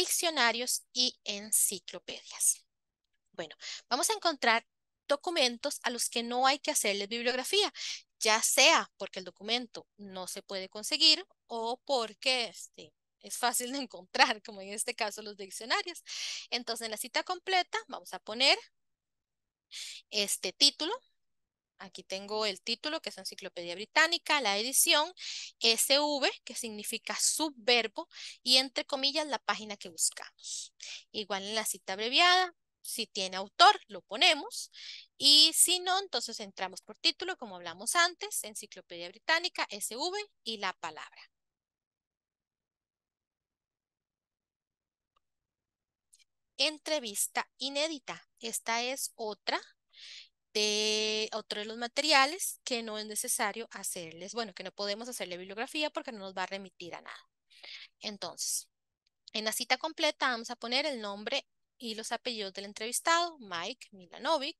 diccionarios y enciclopedias. Bueno, vamos a encontrar documentos a los que no hay que hacerles bibliografía, ya sea porque el documento no se puede conseguir o porque este, es fácil de encontrar, como en este caso los diccionarios. Entonces, en la cita completa vamos a poner este título, Aquí tengo el título, que es Enciclopedia Británica, la edición, SV, que significa subverbo, y entre comillas la página que buscamos. Igual en la cita abreviada, si tiene autor, lo ponemos, y si no, entonces entramos por título, como hablamos antes, Enciclopedia Británica, SV y la palabra. Entrevista inédita. Esta es otra de otro de los materiales que no es necesario hacerles, bueno, que no podemos hacerle bibliografía porque no nos va a remitir a nada. Entonces, en la cita completa vamos a poner el nombre y los apellidos del entrevistado, Mike Milanovic,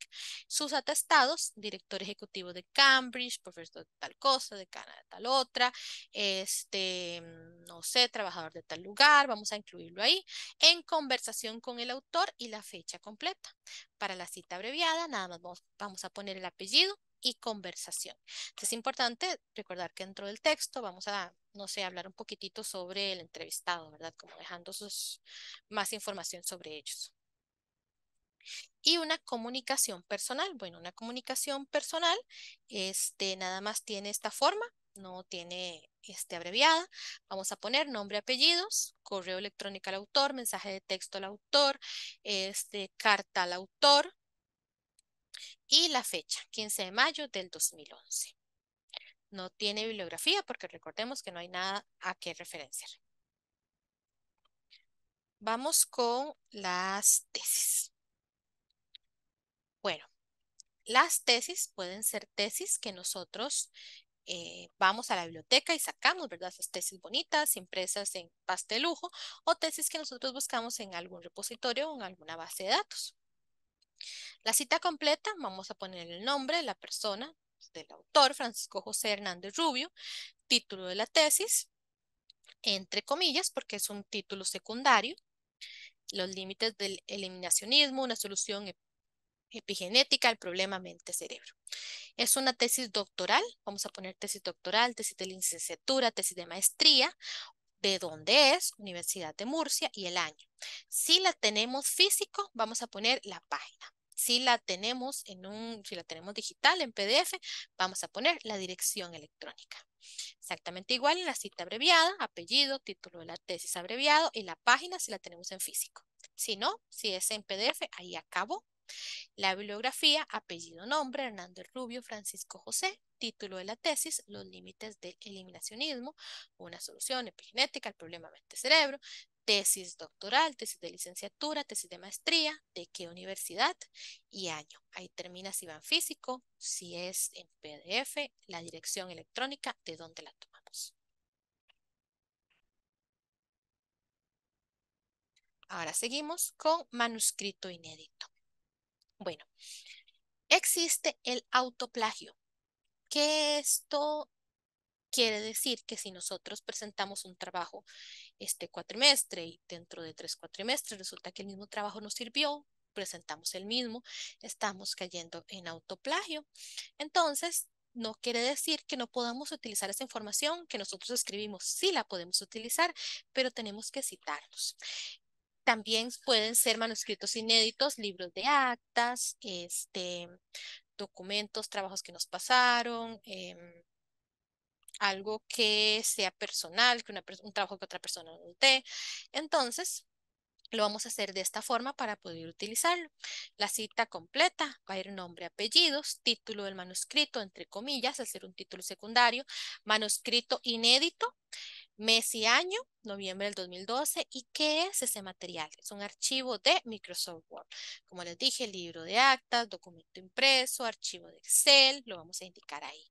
sus atestados, director ejecutivo de Cambridge, profesor de tal cosa, de de tal otra, este, mm, no sé, trabajador de tal lugar, vamos a incluirlo ahí, en conversación con el autor y la fecha completa. Para la cita abreviada, nada más vamos a poner el apellido, y conversación. es importante recordar que dentro del texto vamos a, no sé, hablar un poquitito sobre el entrevistado, ¿verdad? Como dejando más información sobre ellos. Y una comunicación personal. Bueno, una comunicación personal este, nada más tiene esta forma, no tiene este, abreviada. Vamos a poner nombre, apellidos, correo electrónico al autor, mensaje de texto al autor, este, carta al autor, y la fecha, 15 de mayo del 2011. No tiene bibliografía porque recordemos que no hay nada a qué referenciar. Vamos con las tesis. Bueno, las tesis pueden ser tesis que nosotros eh, vamos a la biblioteca y sacamos, ¿verdad? Esas tesis bonitas, impresas en lujo, o tesis que nosotros buscamos en algún repositorio o en alguna base de datos. La cita completa, vamos a poner el nombre, la persona, pues, del autor, Francisco José Hernández Rubio, título de la tesis, entre comillas, porque es un título secundario, los límites del eliminacionismo, una solución epigenética al problema mente-cerebro. Es una tesis doctoral, vamos a poner tesis doctoral, tesis de licenciatura, tesis de maestría, de dónde es, Universidad de Murcia y el año. Si la tenemos físico, vamos a poner la página. Si la tenemos en un, si la tenemos digital en PDF, vamos a poner la dirección electrónica. Exactamente igual en la cita abreviada, apellido, título de la tesis abreviado y la página si la tenemos en físico. Si no, si es en PDF, ahí acabó la bibliografía, apellido, nombre, Hernando Rubio, Francisco José, título de la tesis, Los límites del eliminacionismo, una solución epigenética al problema mente-cerebro, tesis doctoral, tesis de licenciatura, tesis de maestría, de qué universidad y año. Ahí termina si va en físico, si es en PDF, la dirección electrónica de dónde la tomamos. Ahora seguimos con manuscrito inédito. Bueno, existe el autoplagio, que esto quiere decir que si nosotros presentamos un trabajo este cuatrimestre y dentro de tres cuatrimestres resulta que el mismo trabajo nos sirvió, presentamos el mismo, estamos cayendo en autoplagio. Entonces, no quiere decir que no podamos utilizar esa información que nosotros escribimos. Sí la podemos utilizar, pero tenemos que citarnos. También pueden ser manuscritos inéditos, libros de actas, este, documentos, trabajos que nos pasaron, em, algo que sea personal, que un trabajo que otra persona nos dé. Entonces, lo vamos a hacer de esta forma para poder utilizarlo. La cita completa va a ir nombre, apellidos, título del manuscrito, entre comillas, hacer ser un título secundario, manuscrito inédito, mes y año, noviembre del 2012. ¿Y qué es ese material? Es un archivo de Microsoft Word. Como les dije, libro de actas, documento impreso, archivo de Excel, lo vamos a indicar ahí.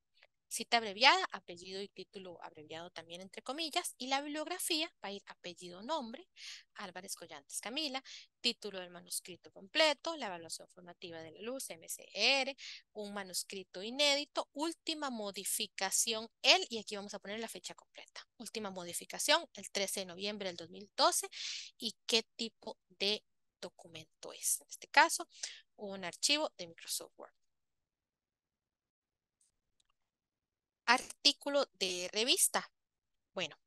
Cita abreviada, apellido y título abreviado también entre comillas. Y la bibliografía va a ir apellido, nombre, Álvarez Collantes Camila, título del manuscrito completo, la evaluación formativa de la luz, MCR, un manuscrito inédito, última modificación, el, y aquí vamos a poner la fecha completa. Última modificación, el 13 de noviembre del 2012, y qué tipo de documento es. En este caso, un archivo de Microsoft Word. Artículo de revista. Bueno,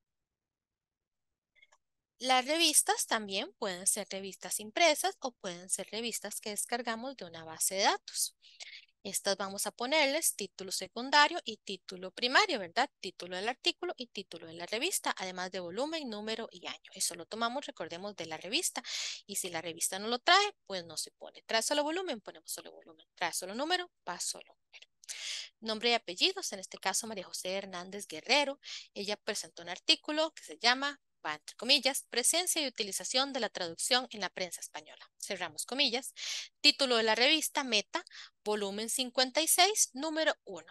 las revistas también pueden ser revistas impresas o pueden ser revistas que descargamos de una base de datos. Estas vamos a ponerles título secundario y título primario, ¿verdad? Título del artículo y título de la revista, además de volumen, número y año. Eso lo tomamos, recordemos, de la revista. Y si la revista no lo trae, pues no se pone. Trae solo volumen, ponemos solo volumen. Trae solo número, va solo número. Nombre y apellidos, en este caso María José Hernández Guerrero. Ella presentó un artículo que se llama, va entre comillas, Presencia y utilización de la traducción en la prensa española. Cerramos comillas. Título de la revista Meta, volumen 56, número 1.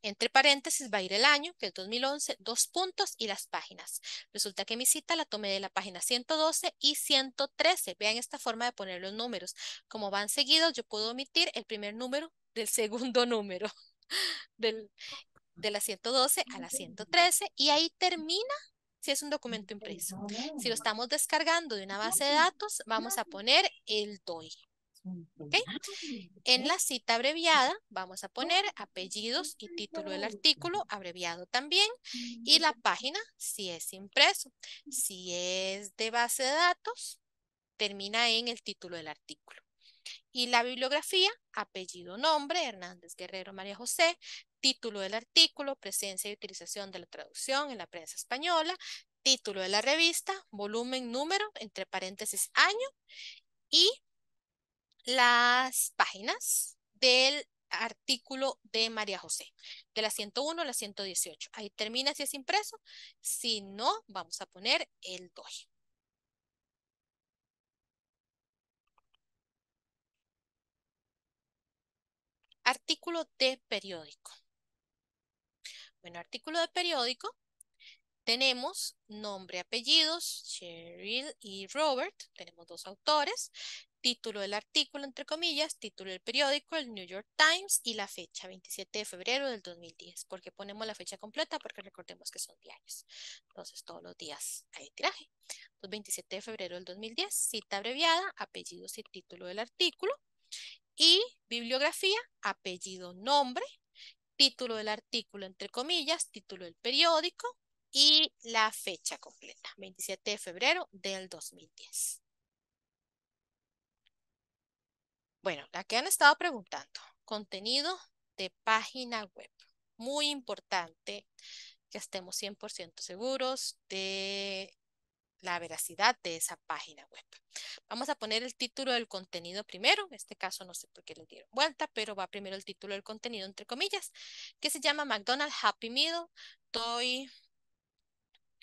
Entre paréntesis va a ir el año, que es 2011, dos puntos y las páginas. Resulta que mi cita la tomé de la página 112 y 113. Vean esta forma de poner los números. Como van seguidos, yo puedo omitir el primer número del segundo [laughs] número, del, de la 112 a la 113, y ahí termina si es un documento impreso. Si lo estamos descargando de una base de datos, vamos a poner el DOI. En la cita abreviada vamos a poner apellidos y título del artículo, abreviado también, y la página si es impreso. Si es de base de datos, termina en el título del artículo. Y la bibliografía, apellido, nombre, Hernández Guerrero María José, título del artículo, presencia y utilización de la traducción en la prensa española, título de la revista, volumen, número, entre paréntesis, año, y las páginas del artículo de María José, de la 101 a la 118. Ahí termina si es impreso, si no, vamos a poner el DOI. Artículo de periódico. Bueno, artículo de periódico. Tenemos nombre, apellidos, Cheryl y Robert. Tenemos dos autores. Título del artículo, entre comillas, título del periódico, el New York Times y la fecha, 27 de febrero del 2010. ¿Por qué ponemos la fecha completa? Porque recordemos que son diarios. Entonces, todos los días hay tiraje. Entonces, 27 de febrero del 2010, cita abreviada, apellidos y título del artículo. Y bibliografía, apellido, nombre, título del artículo, entre comillas, título del periódico y la fecha completa, 27 de febrero del 2010. Bueno, la que han estado preguntando, contenido de página web. Muy importante que estemos 100% seguros de la veracidad de esa página web. Vamos a poner el título del contenido primero, en este caso no sé por qué le dieron vuelta, pero va primero el título del contenido entre comillas, que se llama McDonald's Happy Meal Toy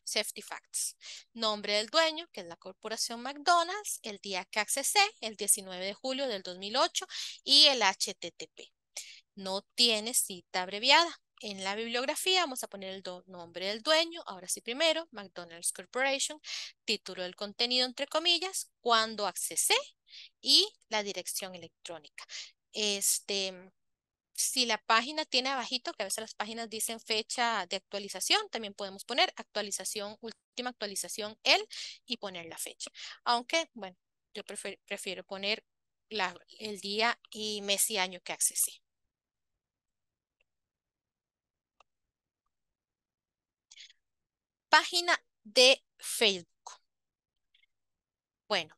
Safety Facts. Nombre del dueño, que es la corporación McDonald's, el día que accesé, el 19 de julio del 2008 y el HTTP. No tiene cita abreviada en la bibliografía vamos a poner el nombre del dueño, ahora sí primero, McDonald's Corporation, título del contenido entre comillas, cuando accesé y la dirección electrónica. Este, si la página tiene abajito, que a veces las páginas dicen fecha de actualización, también podemos poner actualización, última actualización, el, y poner la fecha. Aunque, bueno, yo prefiero, poner el día y mes y año que accesé. Página de Facebook. Bueno,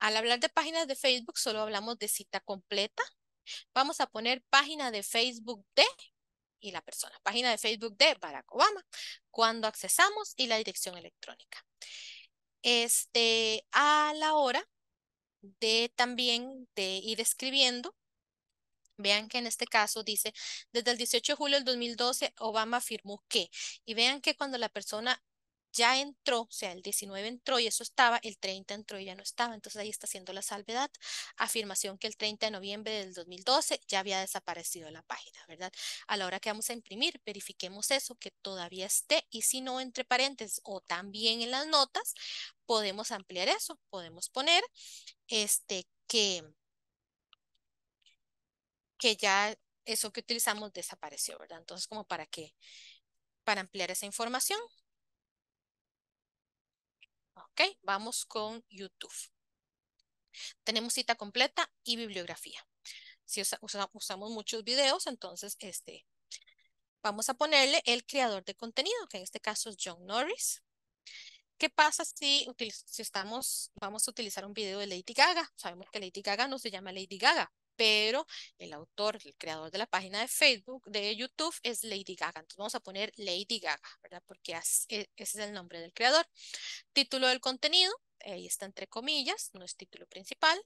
al hablar de páginas de Facebook solo hablamos de cita completa. Vamos a poner página de Facebook de y la persona. Página de Facebook de Barack Obama. Cuando accesamos y la dirección electrónica. Este, a la hora de también de ir escribiendo, vean que en este caso dice, desde el 18 de julio del 2012 Obama firmó que, y vean que cuando la persona ya entró, o sea, el 19 entró y eso estaba, el 30 entró y ya no estaba, entonces ahí está haciendo la salvedad, afirmación que el 30 de noviembre del 2012 ya había desaparecido la página, ¿verdad? A la hora que vamos a imprimir, verifiquemos eso, que todavía esté y si no, entre paréntesis o también en las notas, podemos ampliar eso, podemos poner este que que ya eso que utilizamos desapareció, ¿verdad? Entonces, como para que, para ampliar esa información, ¿Ok? Vamos con YouTube. Tenemos cita completa y bibliografía. Si usamos muchos videos, entonces este, vamos a ponerle el creador de contenido, que en este caso es John Norris. ¿Qué pasa si, estamos, vamos a utilizar un video de Lady Gaga? Sabemos que Lady Gaga no se llama Lady Gaga, pero el autor, el creador de la página de Facebook, de YouTube, es Lady Gaga. Entonces vamos a poner Lady Gaga, ¿verdad? Porque e-, ese es el nombre del creador. Título del contenido, ahí está entre comillas, no es título principal.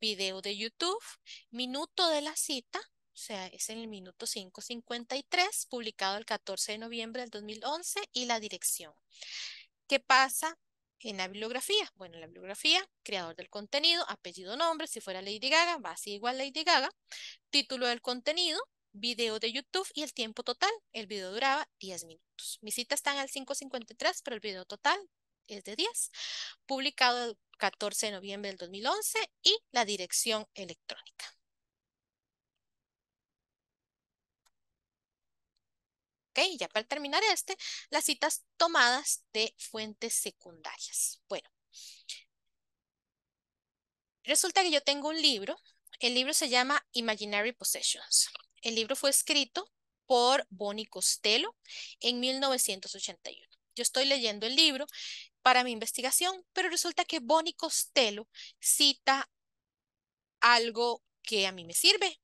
Video de YouTube, minuto de la cita, o sea, es en el minuto 5.53, publicado el 14 de noviembre del 2011 y la dirección. ¿Qué pasa en la bibliografía, bueno, la bibliografía, creador del contenido, apellido, nombre, si fuera Lady Gaga, va así igual Lady Gaga, título del contenido, video de YouTube y el tiempo total, el video duraba 10 minutos. Mis citas están al 5.53, pero el video total es de 10, publicado el 14 de noviembre del 2011 y la dirección electrónica. Ya para terminar este, las citas tomadas de fuentes secundarias. Bueno, resulta que yo tengo un libro, el libro se llama Imaginary Possessions. El libro fue escrito por Bonnie Costello en 1981. Yo estoy leyendo el libro para mi investigación, pero resulta que Bonnie Costello cita algo que a mí me sirve.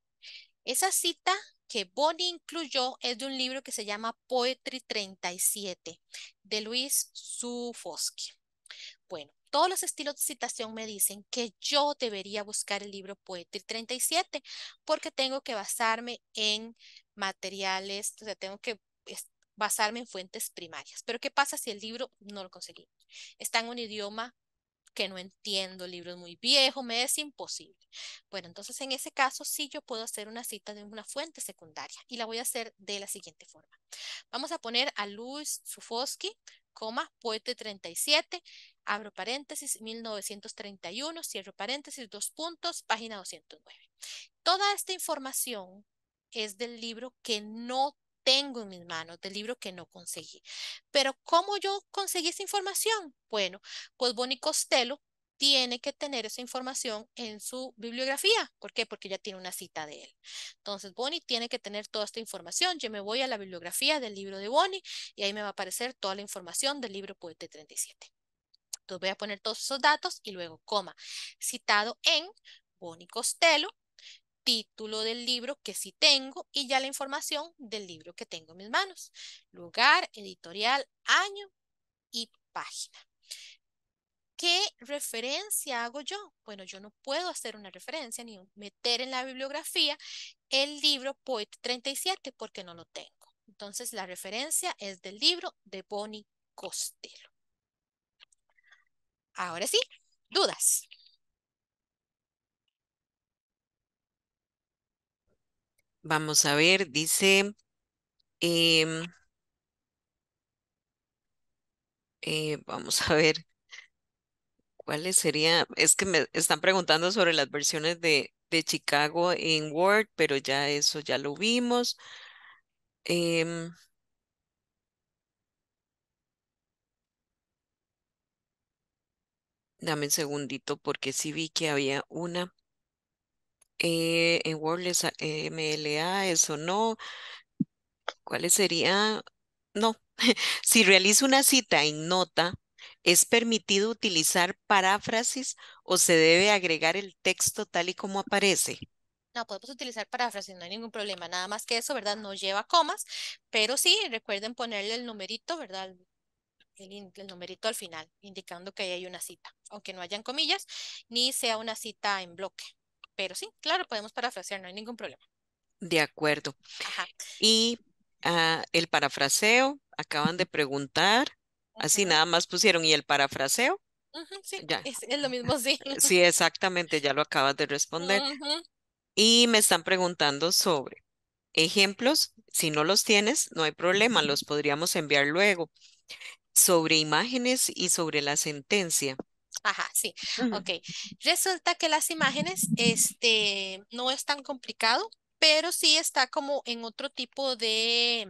Esa cita que Bonnie incluyó es de un libro que se llama Poetry 37 de Luis Zufoski. Bueno, todos los estilos de citación me dicen que yo debería buscar el libro Poetry 37 porque tengo que basarme en materiales, o sea, tengo que basarme en fuentes primarias. Pero ¿qué pasa si el libro no lo conseguí? Está en un idioma que no entiendo, el libro es muy viejo, me es imposible. Bueno, entonces en ese caso sí yo puedo hacer una cita de una fuente secundaria y la voy a hacer de la siguiente forma. Vamos a poner a Luis Sufoski, coma, poete 37, abro paréntesis, 1931, cierro paréntesis, dos puntos, página 209. Toda esta información es del libro que no tengo en mis manos, del libro que no conseguí. Pero ¿cómo yo conseguí esa información? Bueno, pues Bonnie Costello tiene que tener esa información en su bibliografía. ¿Por qué? Porque ya tiene una cita de él. Entonces, Bonnie tiene que tener toda esta información. Yo me voy a la bibliografía del libro de Bonnie y ahí me va a aparecer toda la información del libro Poeta 37. Entonces voy a poner todos esos datos y luego coma. Citado en Bonnie Costello, título del libro que sí tengo y ya la información del libro que tengo en mis manos. Lugar, editorial, año y página. ¿Qué referencia hago yo? Bueno, yo no puedo hacer una referencia ni meter en la bibliografía el libro Poet 37 porque no lo tengo. Entonces, la referencia es del libro de Bonnie Costello. Ahora sí, dudas. Vamos a ver, dice... Em, eh, vamos a ver. ¿Cuáles serían? Es que me están preguntando sobre las versiones de, de Chicago en Word, pero ya eso ya lo vimos. Em, dame un segundito porque sí vi que había una. Eh, en Wordless eh, MLA, eso no. ¿Cuáles sería? No. [laughs] si realiza una cita en nota, ¿es permitido utilizar paráfrasis o se debe agregar el texto tal y como aparece? No, podemos utilizar paráfrasis, no hay ningún problema. Nada más que eso, ¿verdad? No lleva comas, pero sí, recuerden ponerle el numerito, ¿verdad? El, el, numerito al final, indicando que ahí hay una cita, aunque no hayan comillas, ni sea una cita en bloque pero sí, claro, podemos parafrasear, no hay ningún problema. De acuerdo. Y ah, el parafraseo, acaban de preguntar, así nada más pusieron, ¿y el parafraseo? sí, ya. Es, lo mismo, sí. [laughs] Sí, exactamente, ya lo acabas de responder. Y me están preguntando sobre ejemplos, si no los tienes, no hay problema, los podríamos enviar luego. Sobre imágenes y sobre la sentencia. Ajá, sí. Ok. Resulta que las imágenes, este, no es tan complicado, pero sí está como en otro tipo de,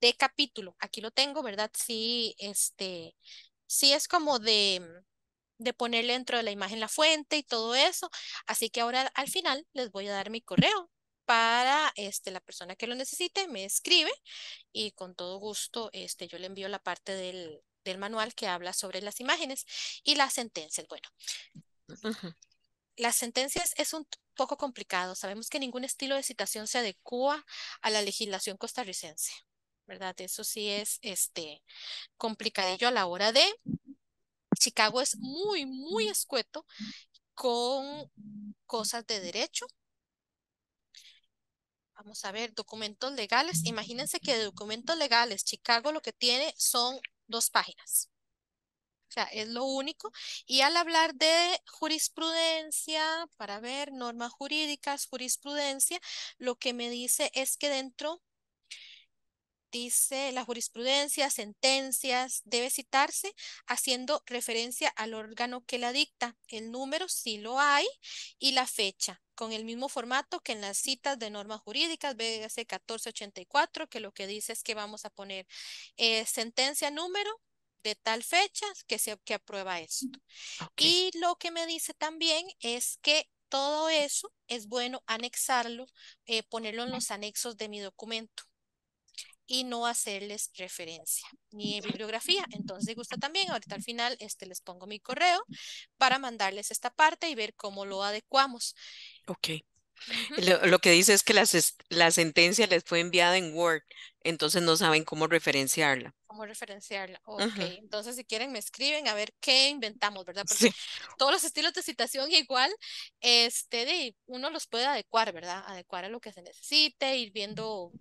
de capítulo. Aquí lo tengo, ¿verdad? Sí, este, sí es como de, de ponerle dentro de la imagen la fuente y todo eso. Así que ahora al final les voy a dar mi correo para este, la persona que lo necesite, me escribe y con todo gusto este, yo le envío la parte del, del manual que habla sobre las imágenes y las sentencias. Bueno, las sentencias es un poco complicado. Sabemos que ningún estilo de citación se adecua a la legislación costarricense, ¿verdad? Eso sí es este, complicadillo a la hora de... Chicago es muy, muy escueto con cosas de derecho. Vamos a ver, documentos legales. Imagínense que de documentos legales, Chicago lo que tiene son dos páginas. O sea, es lo único. Y al hablar de jurisprudencia, para ver normas jurídicas, jurisprudencia, lo que me dice es que dentro dice la jurisprudencia, sentencias, debe citarse haciendo referencia al órgano que la dicta, el número si lo hay y la fecha, con el mismo formato que en las citas de normas jurídicas, BS 1484, que lo que dice es que vamos a poner eh, sentencia número de tal fecha que se que aprueba esto. Y lo que me dice también es que todo eso es bueno anexarlo, eh, ponerlo en los anexos de mi documento y no hacerles referencia ni bibliografía. Entonces, gusta también, ahorita al final este, les pongo mi correo para mandarles esta parte y ver cómo lo adecuamos. Ok. lo, que dice es que las, la sentencia les fue enviada en Word, entonces no saben cómo referenciarla. Cómo referenciarla, ok. Entonces, si quieren, me escriben a ver qué inventamos, ¿verdad? Porque todos los estilos de citación igual, este, uno los puede adecuar, ¿verdad? Adecuar a lo que se necesite, ir viendo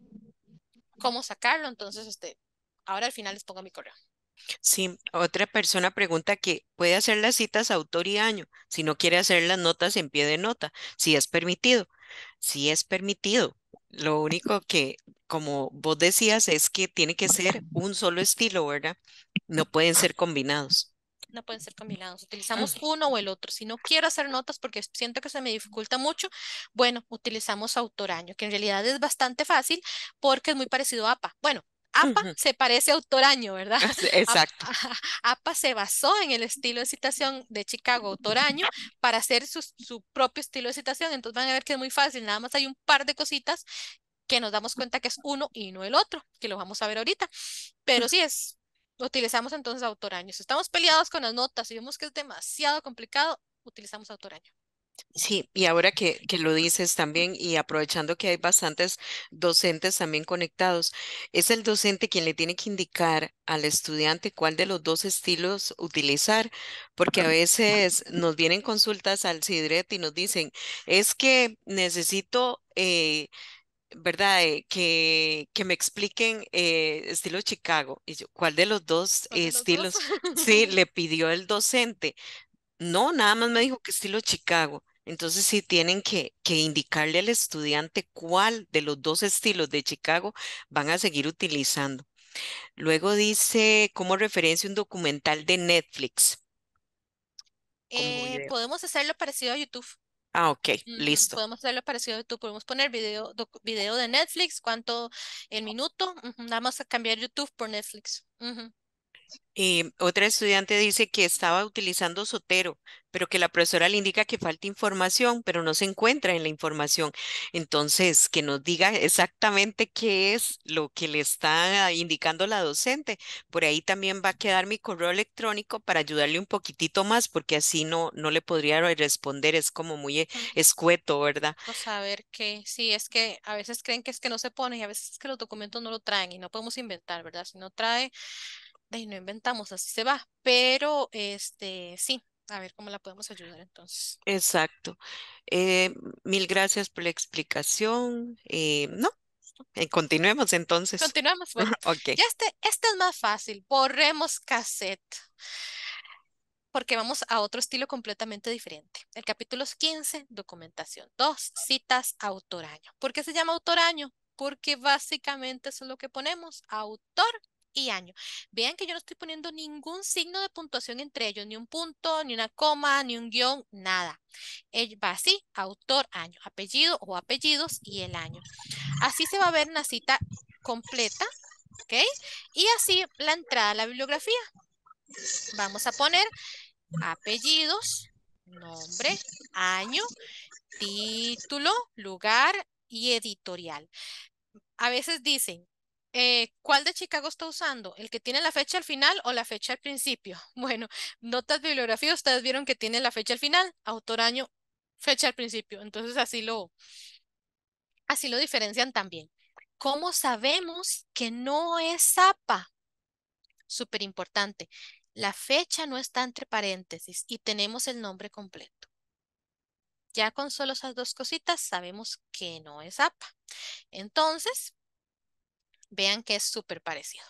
cómo sacarlo. Entonces, este, ahora al final les pongo mi correo. Sí, otra persona pregunta que puede hacer las citas autor y año, si no quiere hacer las notas en pie de nota, si es permitido. Si es permitido. Lo único que, como vos decías, es que tiene que ser un solo estilo, ¿verdad? No pueden ser combinados no pueden ser combinados. Utilizamos uno o el otro. Si no quiero hacer notas porque siento que se me dificulta mucho, bueno, utilizamos autoraño, que en realidad es bastante fácil porque es muy parecido a APA. Bueno, APA se parece a Autoraño, ¿verdad? Ah, [laughs] exacto. APA, se basó en el estilo de citación de Chicago Autoraño para hacer su, su propio estilo de citación. Entonces van a ver que es muy fácil, nada más hay un par de cositas que nos damos cuenta que es uno y no el otro, que lo vamos a ver ahorita. Pero sí es utilizamos entonces autoraño. Si estamos peleados con las notas y vemos que es demasiado complicado, utilizamos autoraño. Sí, y ahora que, lo dices también, y aprovechando que hay bastantes docentes también conectados, es el docente quien le tiene que indicar al estudiante cuál de los dos estilos utilizar, porque a veces nos vienen consultas al CIDRET y nos dicen, es que necesito eh, ¿verdad? Eh, que, que, me expliquen eh, estilo Chicago. Y ¿cuál de los dos estilos? sí, [laughs] le pidió el docente. No, nada más me dijo que estilo Chicago. Entonces sí tienen que, que indicarle al estudiante cuál de los dos estilos de Chicago van a seguir utilizando. Luego dice como referencia un documental de Netflix. Eh, podemos hacerlo parecido a YouTube. Ah, ok, listo. Podemos hacer parecido de YouTube, podemos poner video, video de Netflix, cuánto el oh. minuto, vamos a cambiar YouTube por Netflix. Y eh, otra estudiante dice que estaba utilizando Sotero, pero que la profesora le indica que falta información, pero no se encuentra en la información. Entonces, que nos diga exactamente qué es lo que le está indicando la docente. Por ahí también va a quedar mi correo electrónico para ayudarle un poquitito más, porque así no, no le podría responder, es como muy eh, escueto, ¿verdad? Vamos a ver que sí, es que a veces creen que es que no se pone y a veces es que los documentos no lo traen y no podemos inventar, ¿verdad? Si no trae y no inventamos, así se va. Pero este, sí, a ver cómo la podemos ayudar entonces. Exacto. Eh, mil gracias por la explicación. Eh, no, eh, continuemos entonces. [laughs] Continuamos, Bueno, okay. ya este, este es más fácil. Borremos cassette. Porque vamos a otro estilo completamente diferente. El capítulo 15, documentación 2, citas autoraño. ¿Por qué se llama autoraño? Porque básicamente eso es lo que ponemos, autor y año. Vean que yo no estoy poniendo ningún signo de puntuación entre ellos, ni un punto, ni una coma, ni un guión, nada. Él va así, autor, año, apellido o apellidos y el año. Así se va a ver una cita completa, ¿ok? Y así la entrada a la bibliografía. Vamos a poner apellidos, nombre, año, título, lugar y editorial. A veces dicen, eh, ¿cuál de Chicago está usando? ¿El que tiene la fecha al final o la fecha al principio? [laughs] Bueno, notas bibliografía, ustedes vieron que tiene la fecha al final, autor año, fecha al principio. Entonces así lo, así lo diferencian también. ¿Cómo sabemos que no es APA? Súper importante. La fecha no está entre paréntesis y tenemos el nombre completo. Ya con solo esas dos cositas sabemos que no es APA. Entonces, Vean que es súper parecido.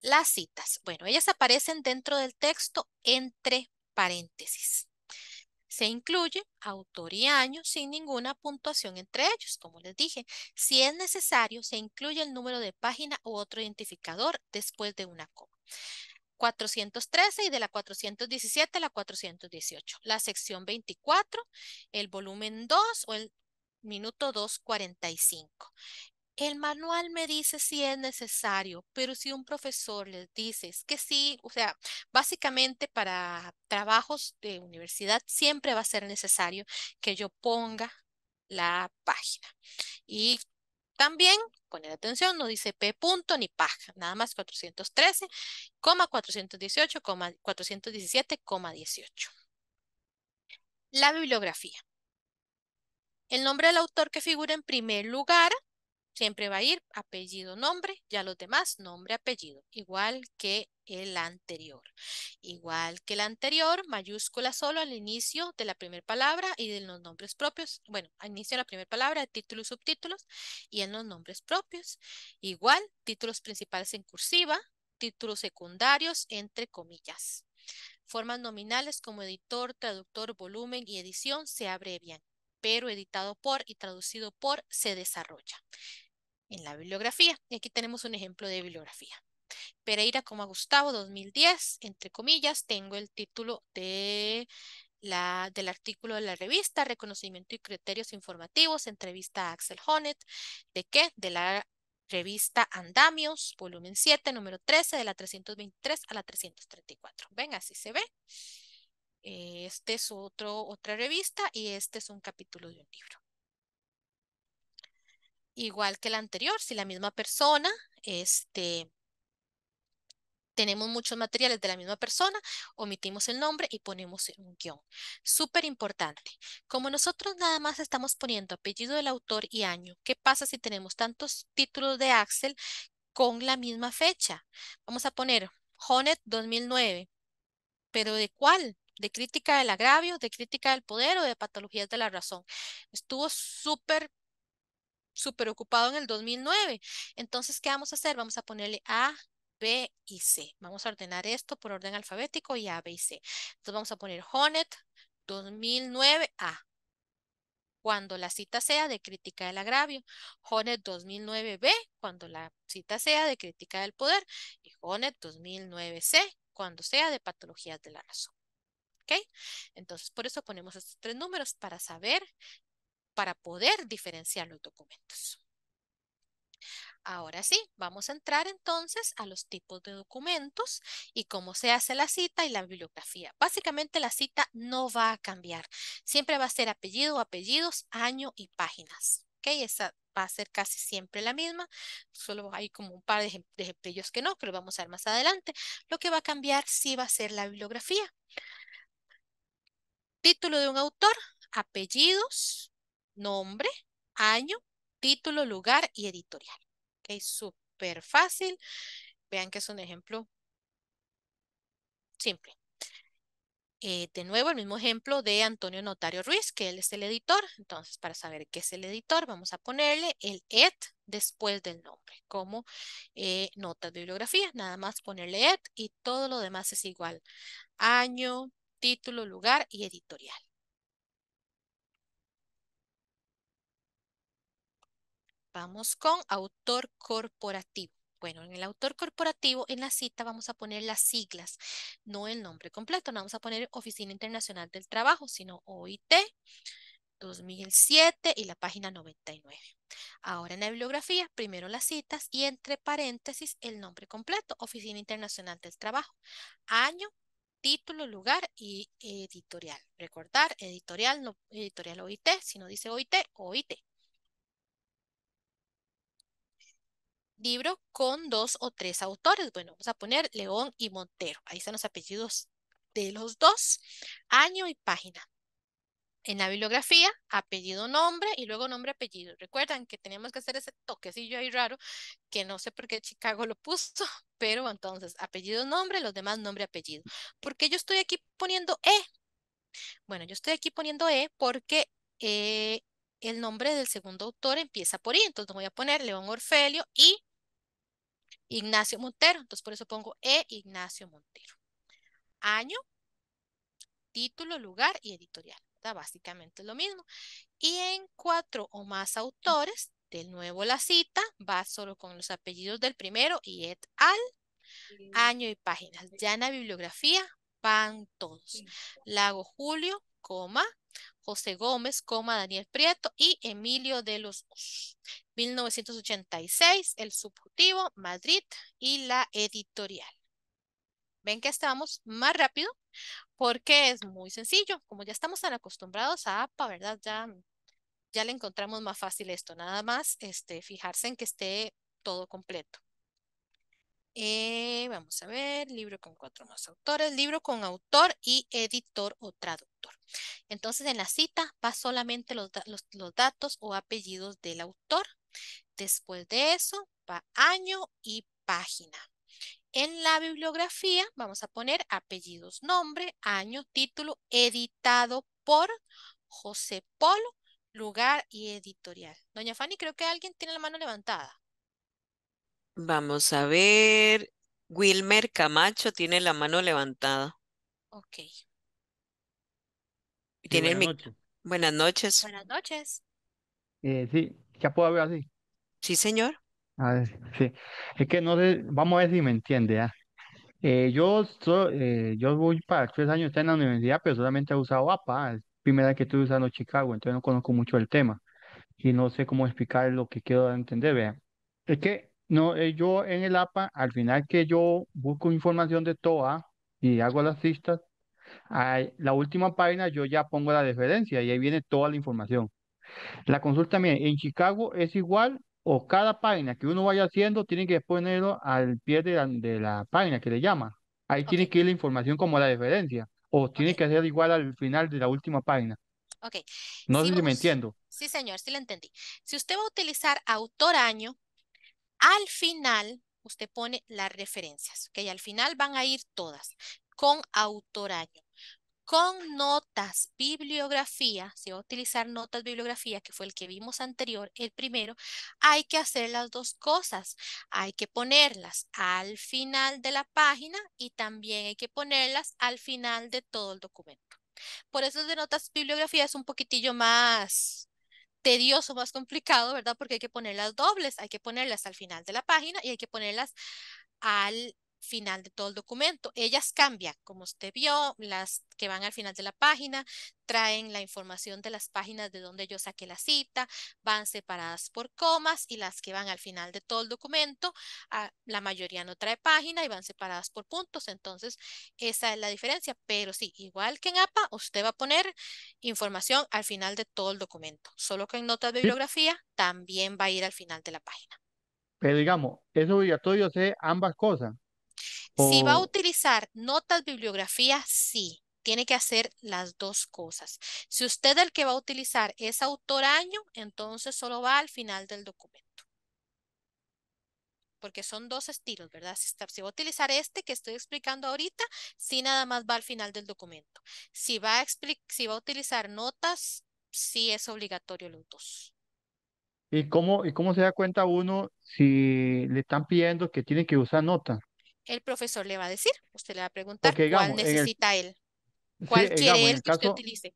Las citas. Bueno, ellas aparecen dentro del texto entre paréntesis. Se incluye autor y año sin ninguna puntuación entre ellos, como les dije. Si es necesario, se incluye el número de página u otro identificador después de una coma. 413 y de la 417 a la 418. La sección 24, el volumen 2 o el minuto 245. El manual me dice si es necesario, pero si un profesor les dice que sí, o sea, básicamente para trabajos de universidad siempre va a ser necesario que yo ponga la página. Y también, la atención, no dice P punto ni paja, nada más 413, La bibliografía. El nombre del autor que figura en primer lugar Siempre va a ir apellido, nombre, ya los demás, nombre, apellido, igual que el anterior. Igual que el anterior, mayúscula solo al inicio de la primera palabra y de los nombres propios. Bueno, al inicio de la primera palabra, títulos, subtítulos y en los nombres propios. Igual, títulos principales en cursiva, títulos secundarios entre comillas. Formas nominales como editor, traductor, volumen y edición se abrevian, pero editado por y traducido por se desarrolla en la bibliografía. Y aquí tenemos un ejemplo de bibliografía. Pereira como Gustavo 2010, entre comillas, tengo el título de la, del artículo de la revista, Reconocimiento y Criterios Informativos, entrevista a Axel Honet, ¿de qué? De la revista Andamios, volumen 7, número 13, de la 323 a la 334. Ven, así se ve. Este es otro, otra revista y este es un capítulo de un libro igual que la anterior, si la misma persona, este, tenemos muchos materiales de la misma persona, omitimos el nombre y ponemos un guión. Súper importante. Como nosotros nada más estamos poniendo apellido del autor y año, ¿qué pasa si tenemos tantos títulos de Axel con la misma fecha? Vamos a poner Honet 2009, pero ¿de cuál? ¿De crítica del agravio, de crítica del poder o de patologías de la razón? Estuvo súper súper ocupado en el 2009. Entonces, ¿qué vamos a hacer? Vamos a ponerle A, B y C. Vamos a ordenar esto por orden alfabético y A, B y C. Entonces vamos a poner Honet 2009 A. Cuando la cita sea de crítica del agravio. Honet 2009 B. Cuando la cita sea de crítica del poder. Y Honet 2009 C. Cuando sea de patologías de la razón. ¿Ok? Entonces por eso ponemos estos tres números para saber para poder diferenciar los documentos. Ahora sí, vamos a entrar entonces a los tipos de documentos y cómo se hace la cita y la bibliografía. Básicamente la cita no va a cambiar. Siempre va a ser apellido, apellidos, año y páginas. ¿Ok? Esa va a ser casi siempre la misma. Solo hay como un par de ejemplos que no, que vamos a ver más adelante. Lo que va a cambiar sí va a ser la bibliografía. Título de un autor, apellidos, nombre, año, título, lugar y editorial. Ok, súper fácil. Vean que es un ejemplo simple. Eh, de nuevo, el mismo ejemplo de Antonio Notario Ruiz, que él es el editor. Entonces, para saber qué es el editor, vamos a ponerle el et después del nombre, como eh, de bibliografía. Nada más ponerle et y todo lo demás es igual. Año, título, lugar y editorial. Vamos con autor corporativo. Bueno, en el autor corporativo, en la cita vamos a poner las siglas, no el nombre completo. No vamos a poner Oficina Internacional del Trabajo, sino OIT 2007 y la página 99. Ahora en la bibliografía, primero las citas y entre paréntesis el nombre completo, Oficina Internacional del Trabajo, año, título, lugar y editorial. Recordar, editorial, no editorial OIT, si no dice OIT, OIT. libro con dos o tres autores. Bueno, vamos a poner León y Montero. Ahí están los apellidos de los dos, año y página. En la bibliografía, apellido, nombre y luego nombre, apellido. Recuerdan que teníamos que hacer ese toquecillo ahí raro, que no sé por qué Chicago lo puso, [laughs] pero entonces apellido, nombre, los demás nombre, apellido. ¿Por qué yo estoy aquí poniendo E? Bueno, yo estoy aquí poniendo E porque eh, el nombre del segundo autor empieza por I, entonces voy a poner León Orfelio y Ignacio Montero. Entonces por eso pongo E. Ignacio Montero. Año, título, lugar y editorial. Básicamente lo mismo. Y en cuatro o más autores, de nuevo la cita, va solo con los apellidos del primero y et al, año y páginas. Ya en la bibliografía van todos. Lago Julio, coma, José Gómez, coma Daniel Prieto y Emilio de los 1986, el subjuntivo, Madrid y la editorial. Ven que estamos más rápido porque es muy sencillo. Como ya estamos tan acostumbrados a APA, ¿verdad? Ya, ya le encontramos más fácil esto. Nada más este, fijarse en que esté todo completo. Eh, vamos a ver, libro con cuatro más autores, libro con autor y editor o traductor. Entonces, en la cita va solamente los, los, los datos o apellidos del autor. Después de eso, va año y página. En la bibliografía vamos a poner apellidos, nombre, año, título, editado por José Polo, lugar y editorial. Doña Fanny, creo que alguien tiene la mano levantada. Vamos a ver. Wilmer Camacho tiene la mano levantada. Ok. buenas, noches. buenas noches. Eh, sí, ya puedo ver así. Sí, señor. sí. Es que no sé, vamos a ver si me entiende. ¿ah? Eh, yo, eh, yo voy para tres años, en la universidad, pero solamente he usado APA. Es la primera vez que estoy usando Chicago, entonces no conozco mucho el tema. Y no sé cómo explicar lo que quiero entender. Vean. Es que no, eh, yo en el APA, al final que yo busco información de TOA y hago las listas, la última página yo ya pongo la referencia y ahí viene toda la información. La consulta también. ¿en Chicago es igual o cada página que uno vaya haciendo tiene que ponerlo al pie de la, página que le llama? Ahí tiene que ir la información como la referencia o tiene que ser igual al final de la última página. ok. No sé si me entiendo. sí señor, sí lo entendí. Si usted va a utilizar autor año, al final, usted pone las referencias, que Al final van a ir todas, con autor año con notas, bibliografía, si va a utilizar notas, bibliografía, que fue el que vimos anterior, el primero, hay que hacer las dos cosas. Hay que ponerlas al final de la página y también hay que ponerlas al final de todo el documento. Por eso es de notas, bibliografía es un poquitillo más tedioso, más complicado, ¿verdad? Porque hay que ponerlas dobles, hay que ponerlas al final de la página y hay que ponerlas al final de todo el documento. Ellas cambian, como usted vio, las que van al final de la página, traen la información de las páginas de donde yo saqué la cita, van separadas por comas y las que van al final de todo el documento, ah, la mayoría no trae página y van separadas por puntos, entonces esa es la diferencia, pero sí, igual que en APA, usted va a poner información al final de todo el documento, solo que en nota de bibliografía también va a ir al final de la página. Pero digamos, es obligatorio hacer ambas cosas, si va a utilizar notas, bibliografía, sí. Tiene que hacer las dos cosas. Si usted el que va a utilizar es autor año, entonces solo va al final del documento. Porque son dos estilos, ¿verdad? Si, va a utilizar este que estoy explicando ahorita, sí nada más va al final del documento. Si va a, si va a utilizar notas, sí es obligatorio los dos. ¿Y cómo, ¿Y cómo se da cuenta uno si le están pidiendo que tiene que usar notas? el profesor le va a decir, usted le va a preguntar cuál necesita él, cuál quiere él que usted utilice.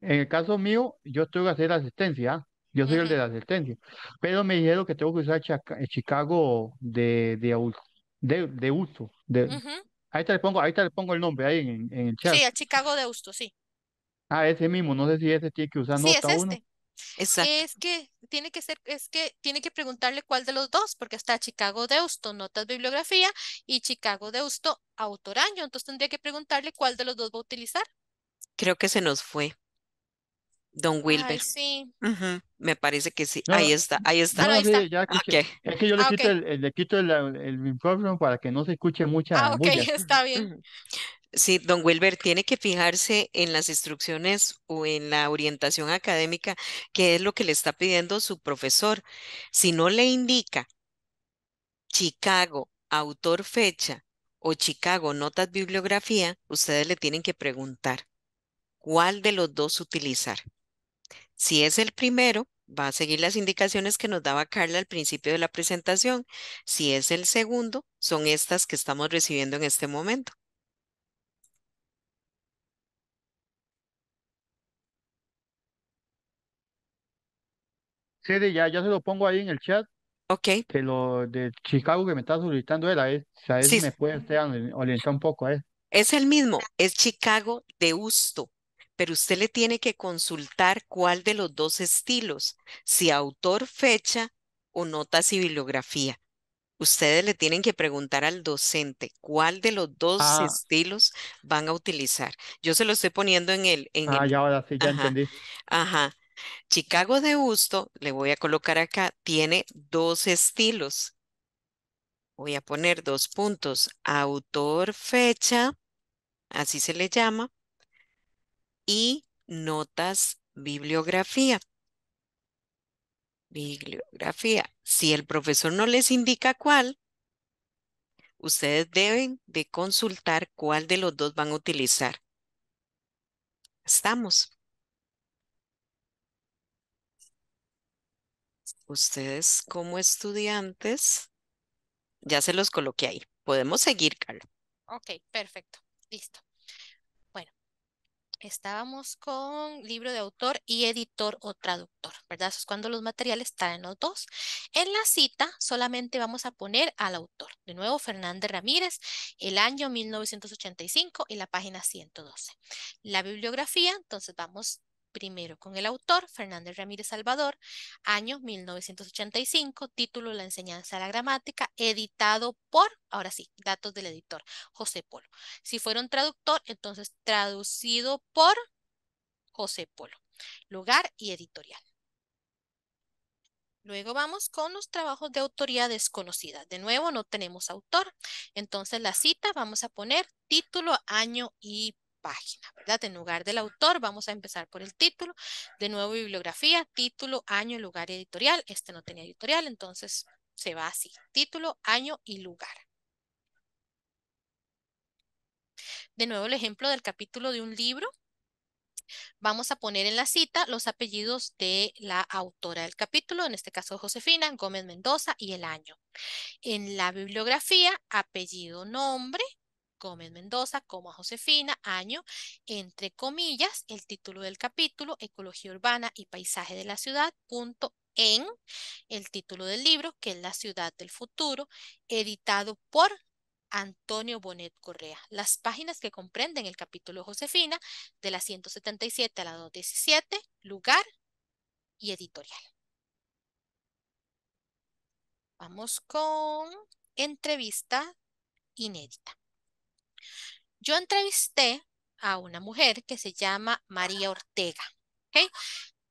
En el caso mío, yo tengo que hacer asistencia, yo soy el de la asistencia, pero me dijeron que tengo que usar eh, Chicago de, de, uso. Ahí te le pongo, ahí te le pongo el nombre ahí en, el chat. Sí, a Chicago de uso, sí. Ah, ese mismo, no sé si ese tiene que usar sí, nota es este. uno. Es que tiene que ser, es que tiene que preguntarle cuál de los dos, porque está Chicago Deusto, notas bibliografía, y Chicago Deusto, autor año. Entonces tendría que preguntarle cuál de los dos va a utilizar. Creo que se nos fue. Don Wilber. sí. Me parece que sí. ahí está, ahí está. Es que yo le ah, quito, el, le el, micrófono para que no se escuche mucha. Ah, ok, [laughs] está bien. Sí, don Wilber, tiene que fijarse en las instrucciones o en la orientación académica, que es lo que le está pidiendo su profesor. Si no le indica Chicago, autor, fecha o Chicago, notas, bibliografía, ustedes le tienen que preguntar cuál de los dos utilizar. Si es el primero, va a seguir las indicaciones que nos daba Carla al principio de la presentación. Si es el segundo, son estas que estamos recibiendo en este momento. sede, ya, se lo pongo ahí en el chat. Ok. Que lo de Chicago que me está solicitando él, a él, si me puede orientar un poco a él. Es el mismo, es Chicago de Usto, pero usted le tiene que consultar cuál de los dos estilos, si autor, fecha o notas y bibliografía. Ustedes le tienen que preguntar al docente cuál de los dos ah. estilos van a utilizar. Yo se lo estoy poniendo en el... En ah, ya ahora sí, ya entendí. Ajá. Chicago de gusto, le voy a colocar acá, tiene dos estilos. Voy a poner dos puntos, autor, fecha, así se le llama, y notas, bibliografía. Bibliografía. Si el profesor no les indica cuál, ustedes deben de consultar cuál de los dos van a utilizar. Estamos. ustedes como estudiantes, ya se los coloqué ahí. Podemos seguir, Carla. Ok, perfecto. Listo. Bueno, estábamos con libro de autor y editor o traductor, ¿verdad? Eso es cuando los materiales están en los dos. En la cita solamente vamos a poner al autor. De nuevo, Fernández Ramírez, el año 1985 y la página 112. La bibliografía, entonces vamos primero con el autor Fernández Ramírez Salvador, año 1985, título La enseñanza de la gramática, editado por, ahora sí, datos del editor, José Polo. Si un traductor, entonces traducido por José Polo. Lugar y editorial. Luego vamos con los trabajos de autoría desconocida. De nuevo, no tenemos autor. Entonces la cita vamos a poner título, año y página, ¿verdad? En lugar del autor, vamos a empezar por el título. De nuevo, bibliografía, título, año, lugar editorial. Este no tenía editorial, entonces se va así. Título, año y lugar. De nuevo, el ejemplo del capítulo de un libro. Vamos a poner en la cita los apellidos de la autora del capítulo, en este caso Josefina, Gómez Mendoza y el año. En la bibliografía, apellido, nombre, Gómez Mendoza, como a Josefina, año, entre comillas, el título del capítulo, Ecología Urbana y Paisaje de la Ciudad, punto en el título del libro, que es La Ciudad del Futuro, editado por Antonio Bonet Correa. Las páginas que comprenden el capítulo Josefina, de la 177 a la 217, lugar y editorial. Vamos con entrevista inédita. Yo entrevisté a una mujer que se llama María Ortega.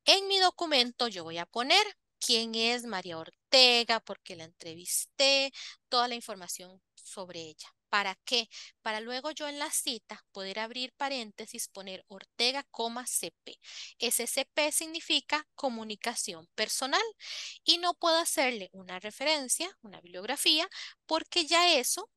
En mi documento yo voy a poner quién es María Ortega, porque la entrevisté, toda la información sobre ella. ¿Para qué? Para luego yo en la cita poder abrir paréntesis, poner Ortega, CP. SCP significa comunicación personal y no puedo hacerle una referencia, una bibliografía, porque ya eso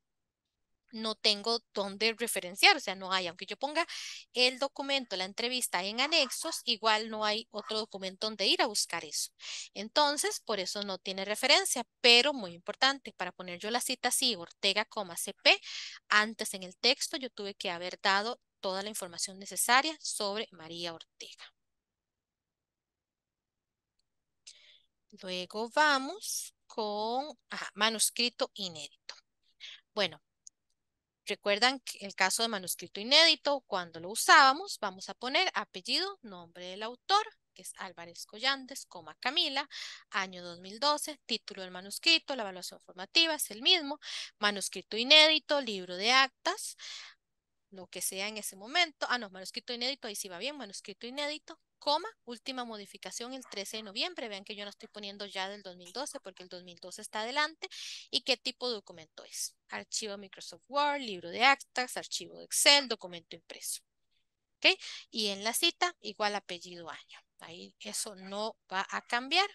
no tengo dónde referenciar, o sea, no hay, aunque yo ponga el documento, la entrevista en anexos, igual no hay otro documento donde ir a buscar eso. Entonces, por eso no tiene referencia, pero muy importante, para poner yo la cita así, Ortega, CP, antes en el texto yo tuve que haber dado toda la información necesaria sobre María Ortega. Luego vamos con manuscrito inédito. Bueno, Recuerdan el caso de manuscrito inédito, cuando lo usábamos, vamos a poner apellido, nombre del autor, que es Álvarez Collantes, coma Camila, año 2012, título del manuscrito, la evaluación formativa es el mismo, manuscrito inédito, libro de actas, lo que sea en ese momento. Ah, no, manuscrito inédito, ahí sí va bien, manuscrito inédito, coma, última modificación el 13 de noviembre. Vean que yo no estoy poniendo ya del 2012 porque el 2012 está adelante. ¿Y qué tipo de documento es? Archivo Microsoft Word, libro de actas, archivo de Excel, documento impreso. ¿Ok? Y en la cita, igual apellido año. Ahí eso no va a cambiar.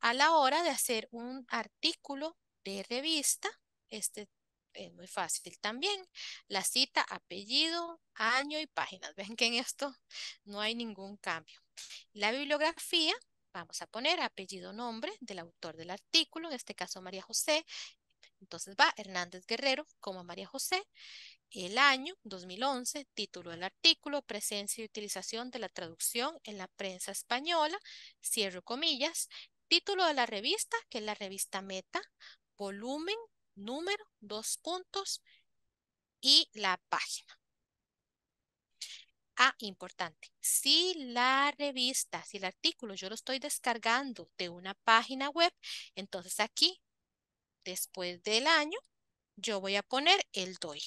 A la hora de hacer un artículo de revista, este es muy fácil también. La cita, apellido, año y páginas. [laughs] Ven que en esto no hay ningún cambio. La bibliografía, vamos a poner apellido, nombre del autor del artículo, en este caso María José. Entonces va Hernández Guerrero como María José, el año 2011, título del artículo, presencia y utilización de la traducción en la prensa española, cierro comillas, título de la revista, que es la revista Meta, volumen número, dos puntos y la página. Ah, importante. Si la revista, si el artículo yo lo estoy descargando de una página web, entonces aquí, después del año, yo voy a poner el DOI.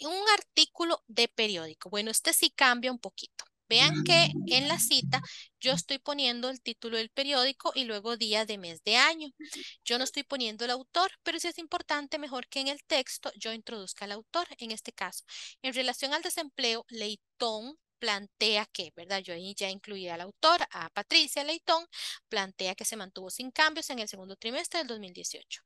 Un artículo de periódico. Bueno, este sí cambia un poquito. Vean que en la cita yo estoy poniendo el título del periódico y luego día de mes de año. Yo no estoy poniendo el autor, pero si es importante, mejor que en el texto yo introduzca al autor, en este caso. En relación al desempleo, Leitón plantea que, ¿verdad? Yo ahí ya incluí al autor, a Patricia Leitón, plantea que se mantuvo sin cambios en el segundo trimestre del 2018.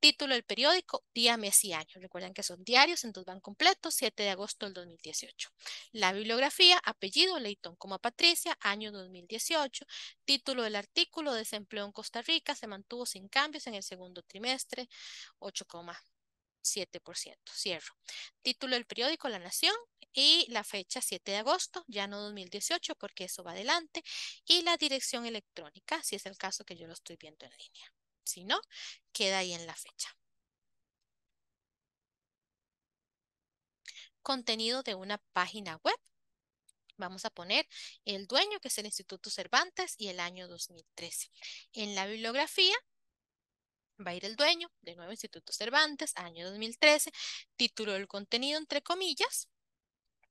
Título del periódico, día, mes y año. Recuerden que son diarios, entonces van completos, 7 de agosto del 2018. La bibliografía, apellido, Leitón, como Patricia, año 2018. Título del artículo, desempleo en Costa Rica, se mantuvo sin cambios en el segundo trimestre, 8,7%. Cierro. Título del periódico, La Nación, y la fecha 7 de agosto, ya no 2018 porque eso va adelante, y la dirección electrónica, si es el caso que yo lo estoy viendo en línea. Si no, queda ahí en la fecha. Contenido de una página web. Vamos a poner el dueño, que es el Instituto Cervantes, y el año 2013. En la bibliografía va a ir el dueño, de nuevo Instituto Cervantes, año 2013, título del contenido, entre comillas,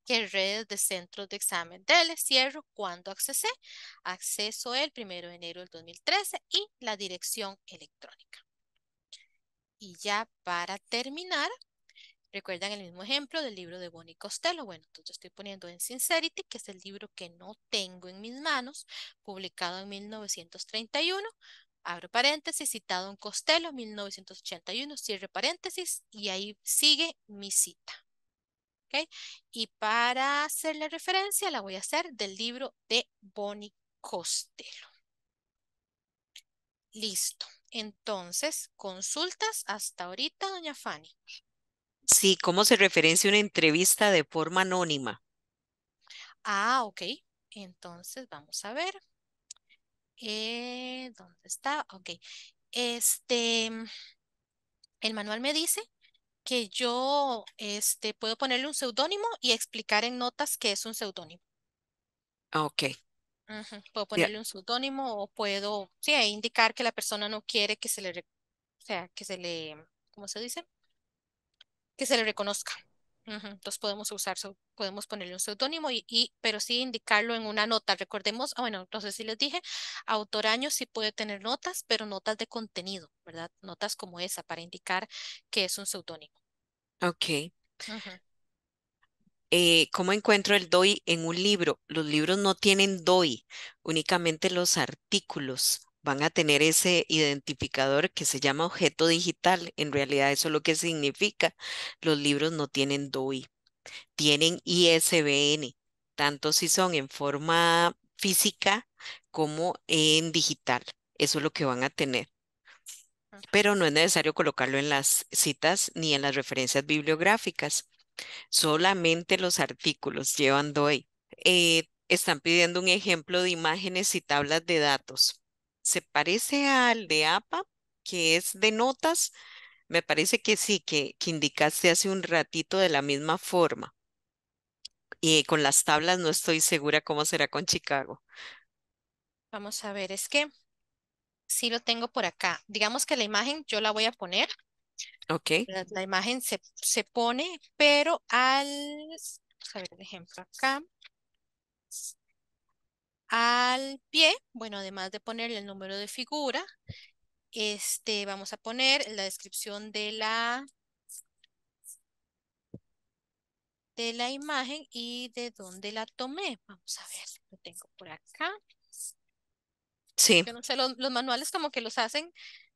que redes de centros de examen del cierro cuando accesé. Acceso el 1 de enero del 2013 y la dirección electrónica. Y ya para terminar, recuerdan el mismo ejemplo del libro de Bonnie Costello. Bueno, entonces estoy poniendo en Sincerity, que es el libro que no tengo en mis manos, publicado en 1931 abro paréntesis, citado en Costello, 1981, cierre paréntesis, y ahí sigue mi cita. Y para hacer la referencia la voy a hacer del libro de Bonnie Costello. Listo. Entonces, consultas hasta ahorita, doña Fanny. Sí, ¿cómo se referencia una entrevista de forma anónima? Ah, ok. Entonces, vamos a ver. Eh, ¿Dónde está? Ok. Este, el manual me dice que yo este, puedo ponerle un seudónimo y explicar en notas que es un seudónimo. Ah, ok. Puedo ponerle un seudónimo o puedo sí, indicar que la persona no quiere que se le, o sea, que se le, ¿cómo se dice? Que se le reconozca. Entonces podemos usar, podemos ponerle un seudónimo, y, pero sí indicarlo en una nota. Recordemos, ah, bueno, entonces si les dije, autor año sí puede tener notas, pero notas de contenido, ¿verdad? Notas como esa para indicar que es un seudónimo. Ok. Eh, ¿Cómo encuentro el DOI en un libro? Los libros no tienen DOI, únicamente los artículos van a tener ese identificador que se llama objeto digital. En realidad eso es lo que significa. Los libros no tienen DOI, tienen ISBN, tanto si son en forma física como en digital. Eso es lo que van a tener. Pero no es necesario colocarlo en las citas ni en las referencias bibliográficas. Solamente los artículos llevan DOI. Eh, están pidiendo un ejemplo de imágenes y tablas de datos se parece al de APA, que es de notas. Me parece que sí, que, que indicaste hace un ratito de la misma forma. Y con las tablas no estoy segura cómo será con Chicago. Vamos a ver, es que sí lo tengo por acá. Digamos que la imagen yo la voy a poner. Ok. La, imagen se, se, pone, pero al... Vamos a ver el ejemplo acá al pie, bueno, además de ponerle el número de figura, este, vamos a poner la descripción de la, de la imagen y de dónde la tomé. Vamos a ver, lo tengo por acá. Sí. los, manuales como que los hacen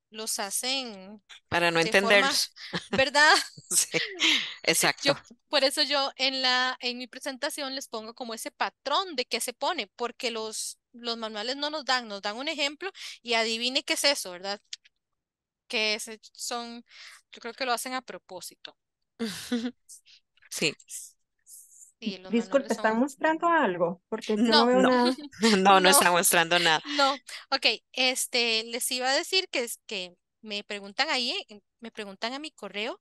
los hacen para no entenderlos [laughs] verdad [laughs] exacto por eso yo en la en mi presentación les pongo como ese patrón de que se pone porque los los manuales no nos dan nos dan un ejemplo y adivine qué es eso verdad que son yo creo que lo hacen a propósito [laughs] sí Disculpe, ¿están mostrando algo? Porque no, no veo no. [laughs] [laughs] no, no, mostrando nada. No, ok, este, les iba a decir que es que me preguntan ahí, me preguntan a mi correo,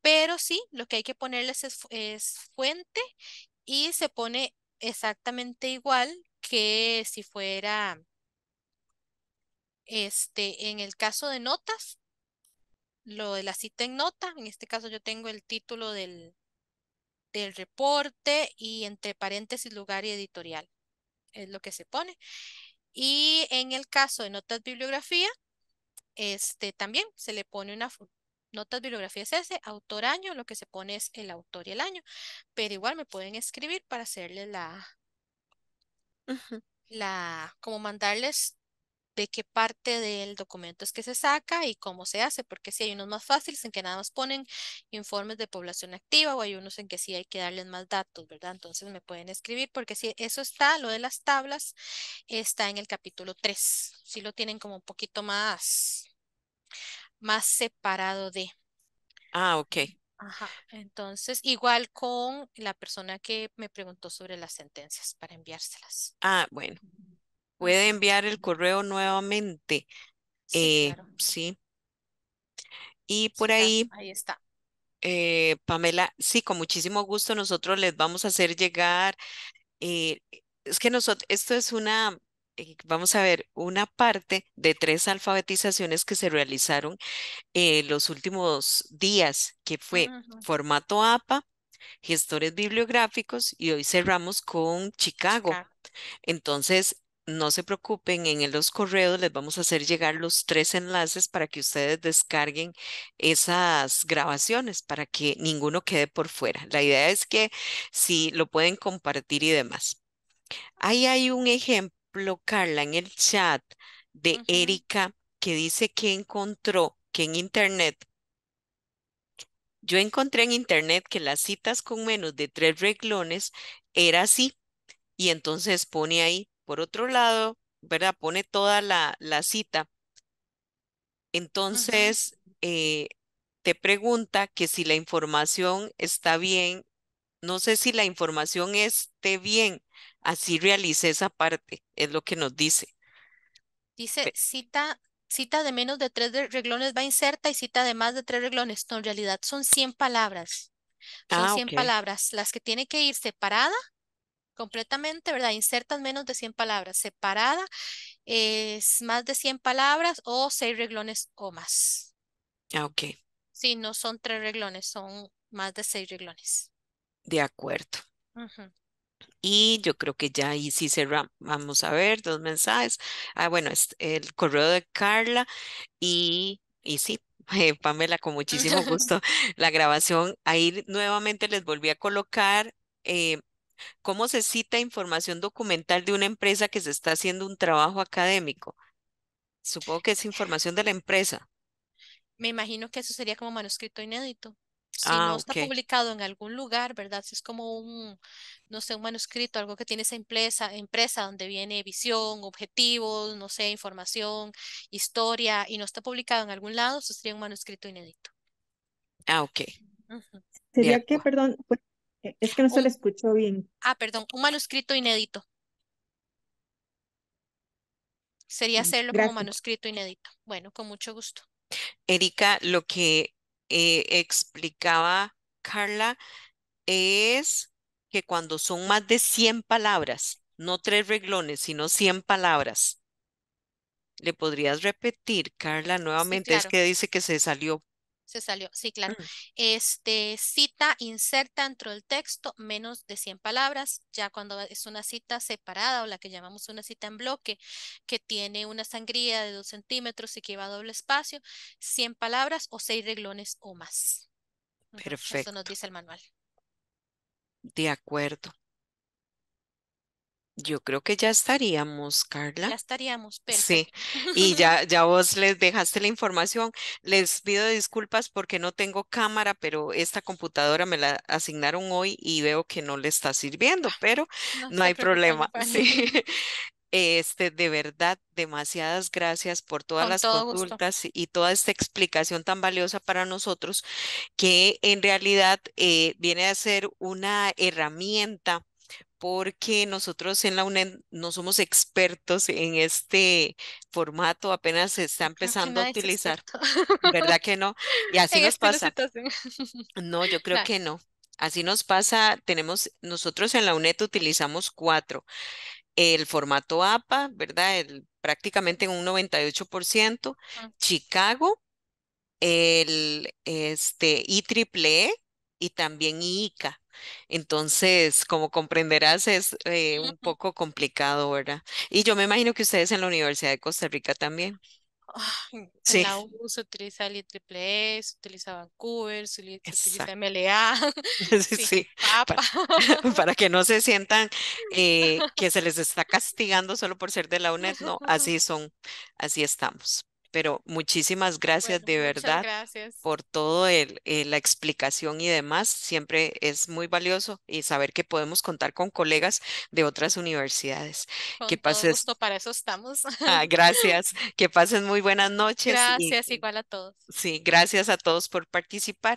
pero sí, lo que hay que ponerles es, es fuente y se pone exactamente igual que si fuera, este, en el caso de notas, lo de la cita en nota, en este caso yo tengo el título del, del reporte y entre paréntesis lugar y editorial. Es lo que se pone. Y en el caso de notas bibliografía, este también se le pone una notas bibliografía es ese, autor año, lo que se pone es el autor y el año, pero igual me pueden escribir para hacerle la, la, como mandarles de qué parte del documento es que se saca y cómo se hace, porque si hay unos más fáciles en que nada más ponen informes de población activa o hay unos en que sí hay que darles más datos, ¿verdad? Entonces me pueden escribir porque si eso está, lo de las tablas, está en el capítulo 3, si lo tienen como un poquito más, más separado de. Ah, ok. Ajá, entonces igual con la persona que me preguntó sobre las sentencias para enviárselas. Ah, bueno puede pues enviar el correo nuevamente. Sí. Eh, y por ahí. Ahí está. Eh, Pamela, sí, con muchísimo gusto nosotros les vamos a hacer llegar. Eh, es que nosotros, esto es una, vamos a ver, una parte de tres alfabetizaciones que se realizaron en los últimos días, que fue formato APA, gestores bibliográficos y hoy cerramos con Chicago. Entonces, no se preocupen, en los correos les vamos a hacer llegar los tres enlaces para que ustedes descarguen esas grabaciones para que ninguno quede por fuera. La idea es que si lo pueden compartir y demás. Ahí hay un ejemplo, Carla, en el chat de Erika que dice que encontró que en internet yo encontré en internet que las citas con menos de tres reglones era así. Y entonces pone ahí, por otro lado, ¿verdad? Pone toda la, cita. Entonces, eh, te pregunta que si la información está bien, no sé si la información esté bien, así realice esa parte, es lo que nos dice. Dice cita, cita de menos de tres reglones va inserta y cita de más de tres reglones. No, en realidad son 100 palabras. Son 100 ah, palabras, las que tiene que ir separada completamente, ¿verdad? Insertas menos de 100 palabras. Separada eh, es más de 100 palabras o seis reglones o más. Ah, ok. Sí, no son tres reglones, son más de seis reglones. De acuerdo. Y yo creo que ya ahí sí cerramos. Vamos a ver, dos mensajes. Ah, bueno, es el correo de Carla y, sí, [laughs] Pamela, con muchísimo [laughs] gusto. la grabación, ahí nuevamente les volví a colocar eh, ¿Cómo se cita información documental de una empresa que se está haciendo un trabajo académico? Supongo que es información de la empresa. Me imagino que eso sería como manuscrito inédito. Si ah, no está publicado en algún lugar, ¿verdad? Si es como un, no sé, un manuscrito, algo que tiene esa empresa, empresa donde viene visión, objetivos, no sé, información, historia, y no está publicado en algún lado, eso sería un manuscrito inédito. Ah, ok. Sería que, perdón, pues, eh, es que no se le escuchó bien. Ah, perdón, un manuscrito inédito. Sería mm, hacerlo como manuscrito inédito. Bueno, con mucho gusto. Erika, lo que eh, explicaba Carla es que cuando son más de 100 palabras, no tres reglones, sino 100 palabras. ¿Le podrías repetir, Carla, nuevamente? Es que dice que se salió. Se salió, sí, claro. Mm. Este, cita inserta dentro del texto menos de 100 palabras. Ya cuando es una cita separada o la que llamamos una cita en bloque, que tiene una sangría de 2 centímetros y que va a doble espacio, 100 palabras o 6 reglones o más. Perfecto. Eso nos dice el manual. De acuerdo. Yo creo que ya estaríamos, Carla. Ya estaríamos, estaríamos, Sí, y [laughs] ya, ya vos les dejaste la información. Les pido disculpas porque no tengo cámara, pero esta computadora me la asignaron hoy y veo que no le está sirviendo, ah, pero No hay problema. [laughs] Sí. Este, de verdad, demasiadas gracias por todas las consultas y toda esta explicación tan valiosa para nosotros, que en realidad eh, viene a ser una herramienta porque nosotros en la UNED no somos expertos en este formato, apenas se está ah, empezando a utilizar, ¿verdad que no? Y así nos este pasa. No, yo creo que no. Así nos pasa, tenemos, nosotros en la UNED utilizamos cuatro. El formato APA, ¿verdad? prácticamente en un 98%. Ah. Chicago, el este, IEEE e y también IICA. Entonces, como comprenderás, es eh, un poco complicado, ¿verdad? Y yo me imagino que ustedes en la Universidad de Costa Rica también. sí. la U se utiliza el IEEE, e, se utiliza Vancouver, se utiliza MLA, sí, sí. [laughs] Para, que no se sientan eh, que se les está castigando solo por ser de la UNED, no, así [laughs] son, así estamos pero muchísimas gracias de verdad por todo el, eh, la explicación y demás. Siempre es muy valioso y saber que podemos contar con colegas de otras universidades. que gusto, para eso estamos. Ah, gracias. [laughs] Que pasen muy buenas noches. Gracias, igual a todos. Sí, gracias a todos por participar.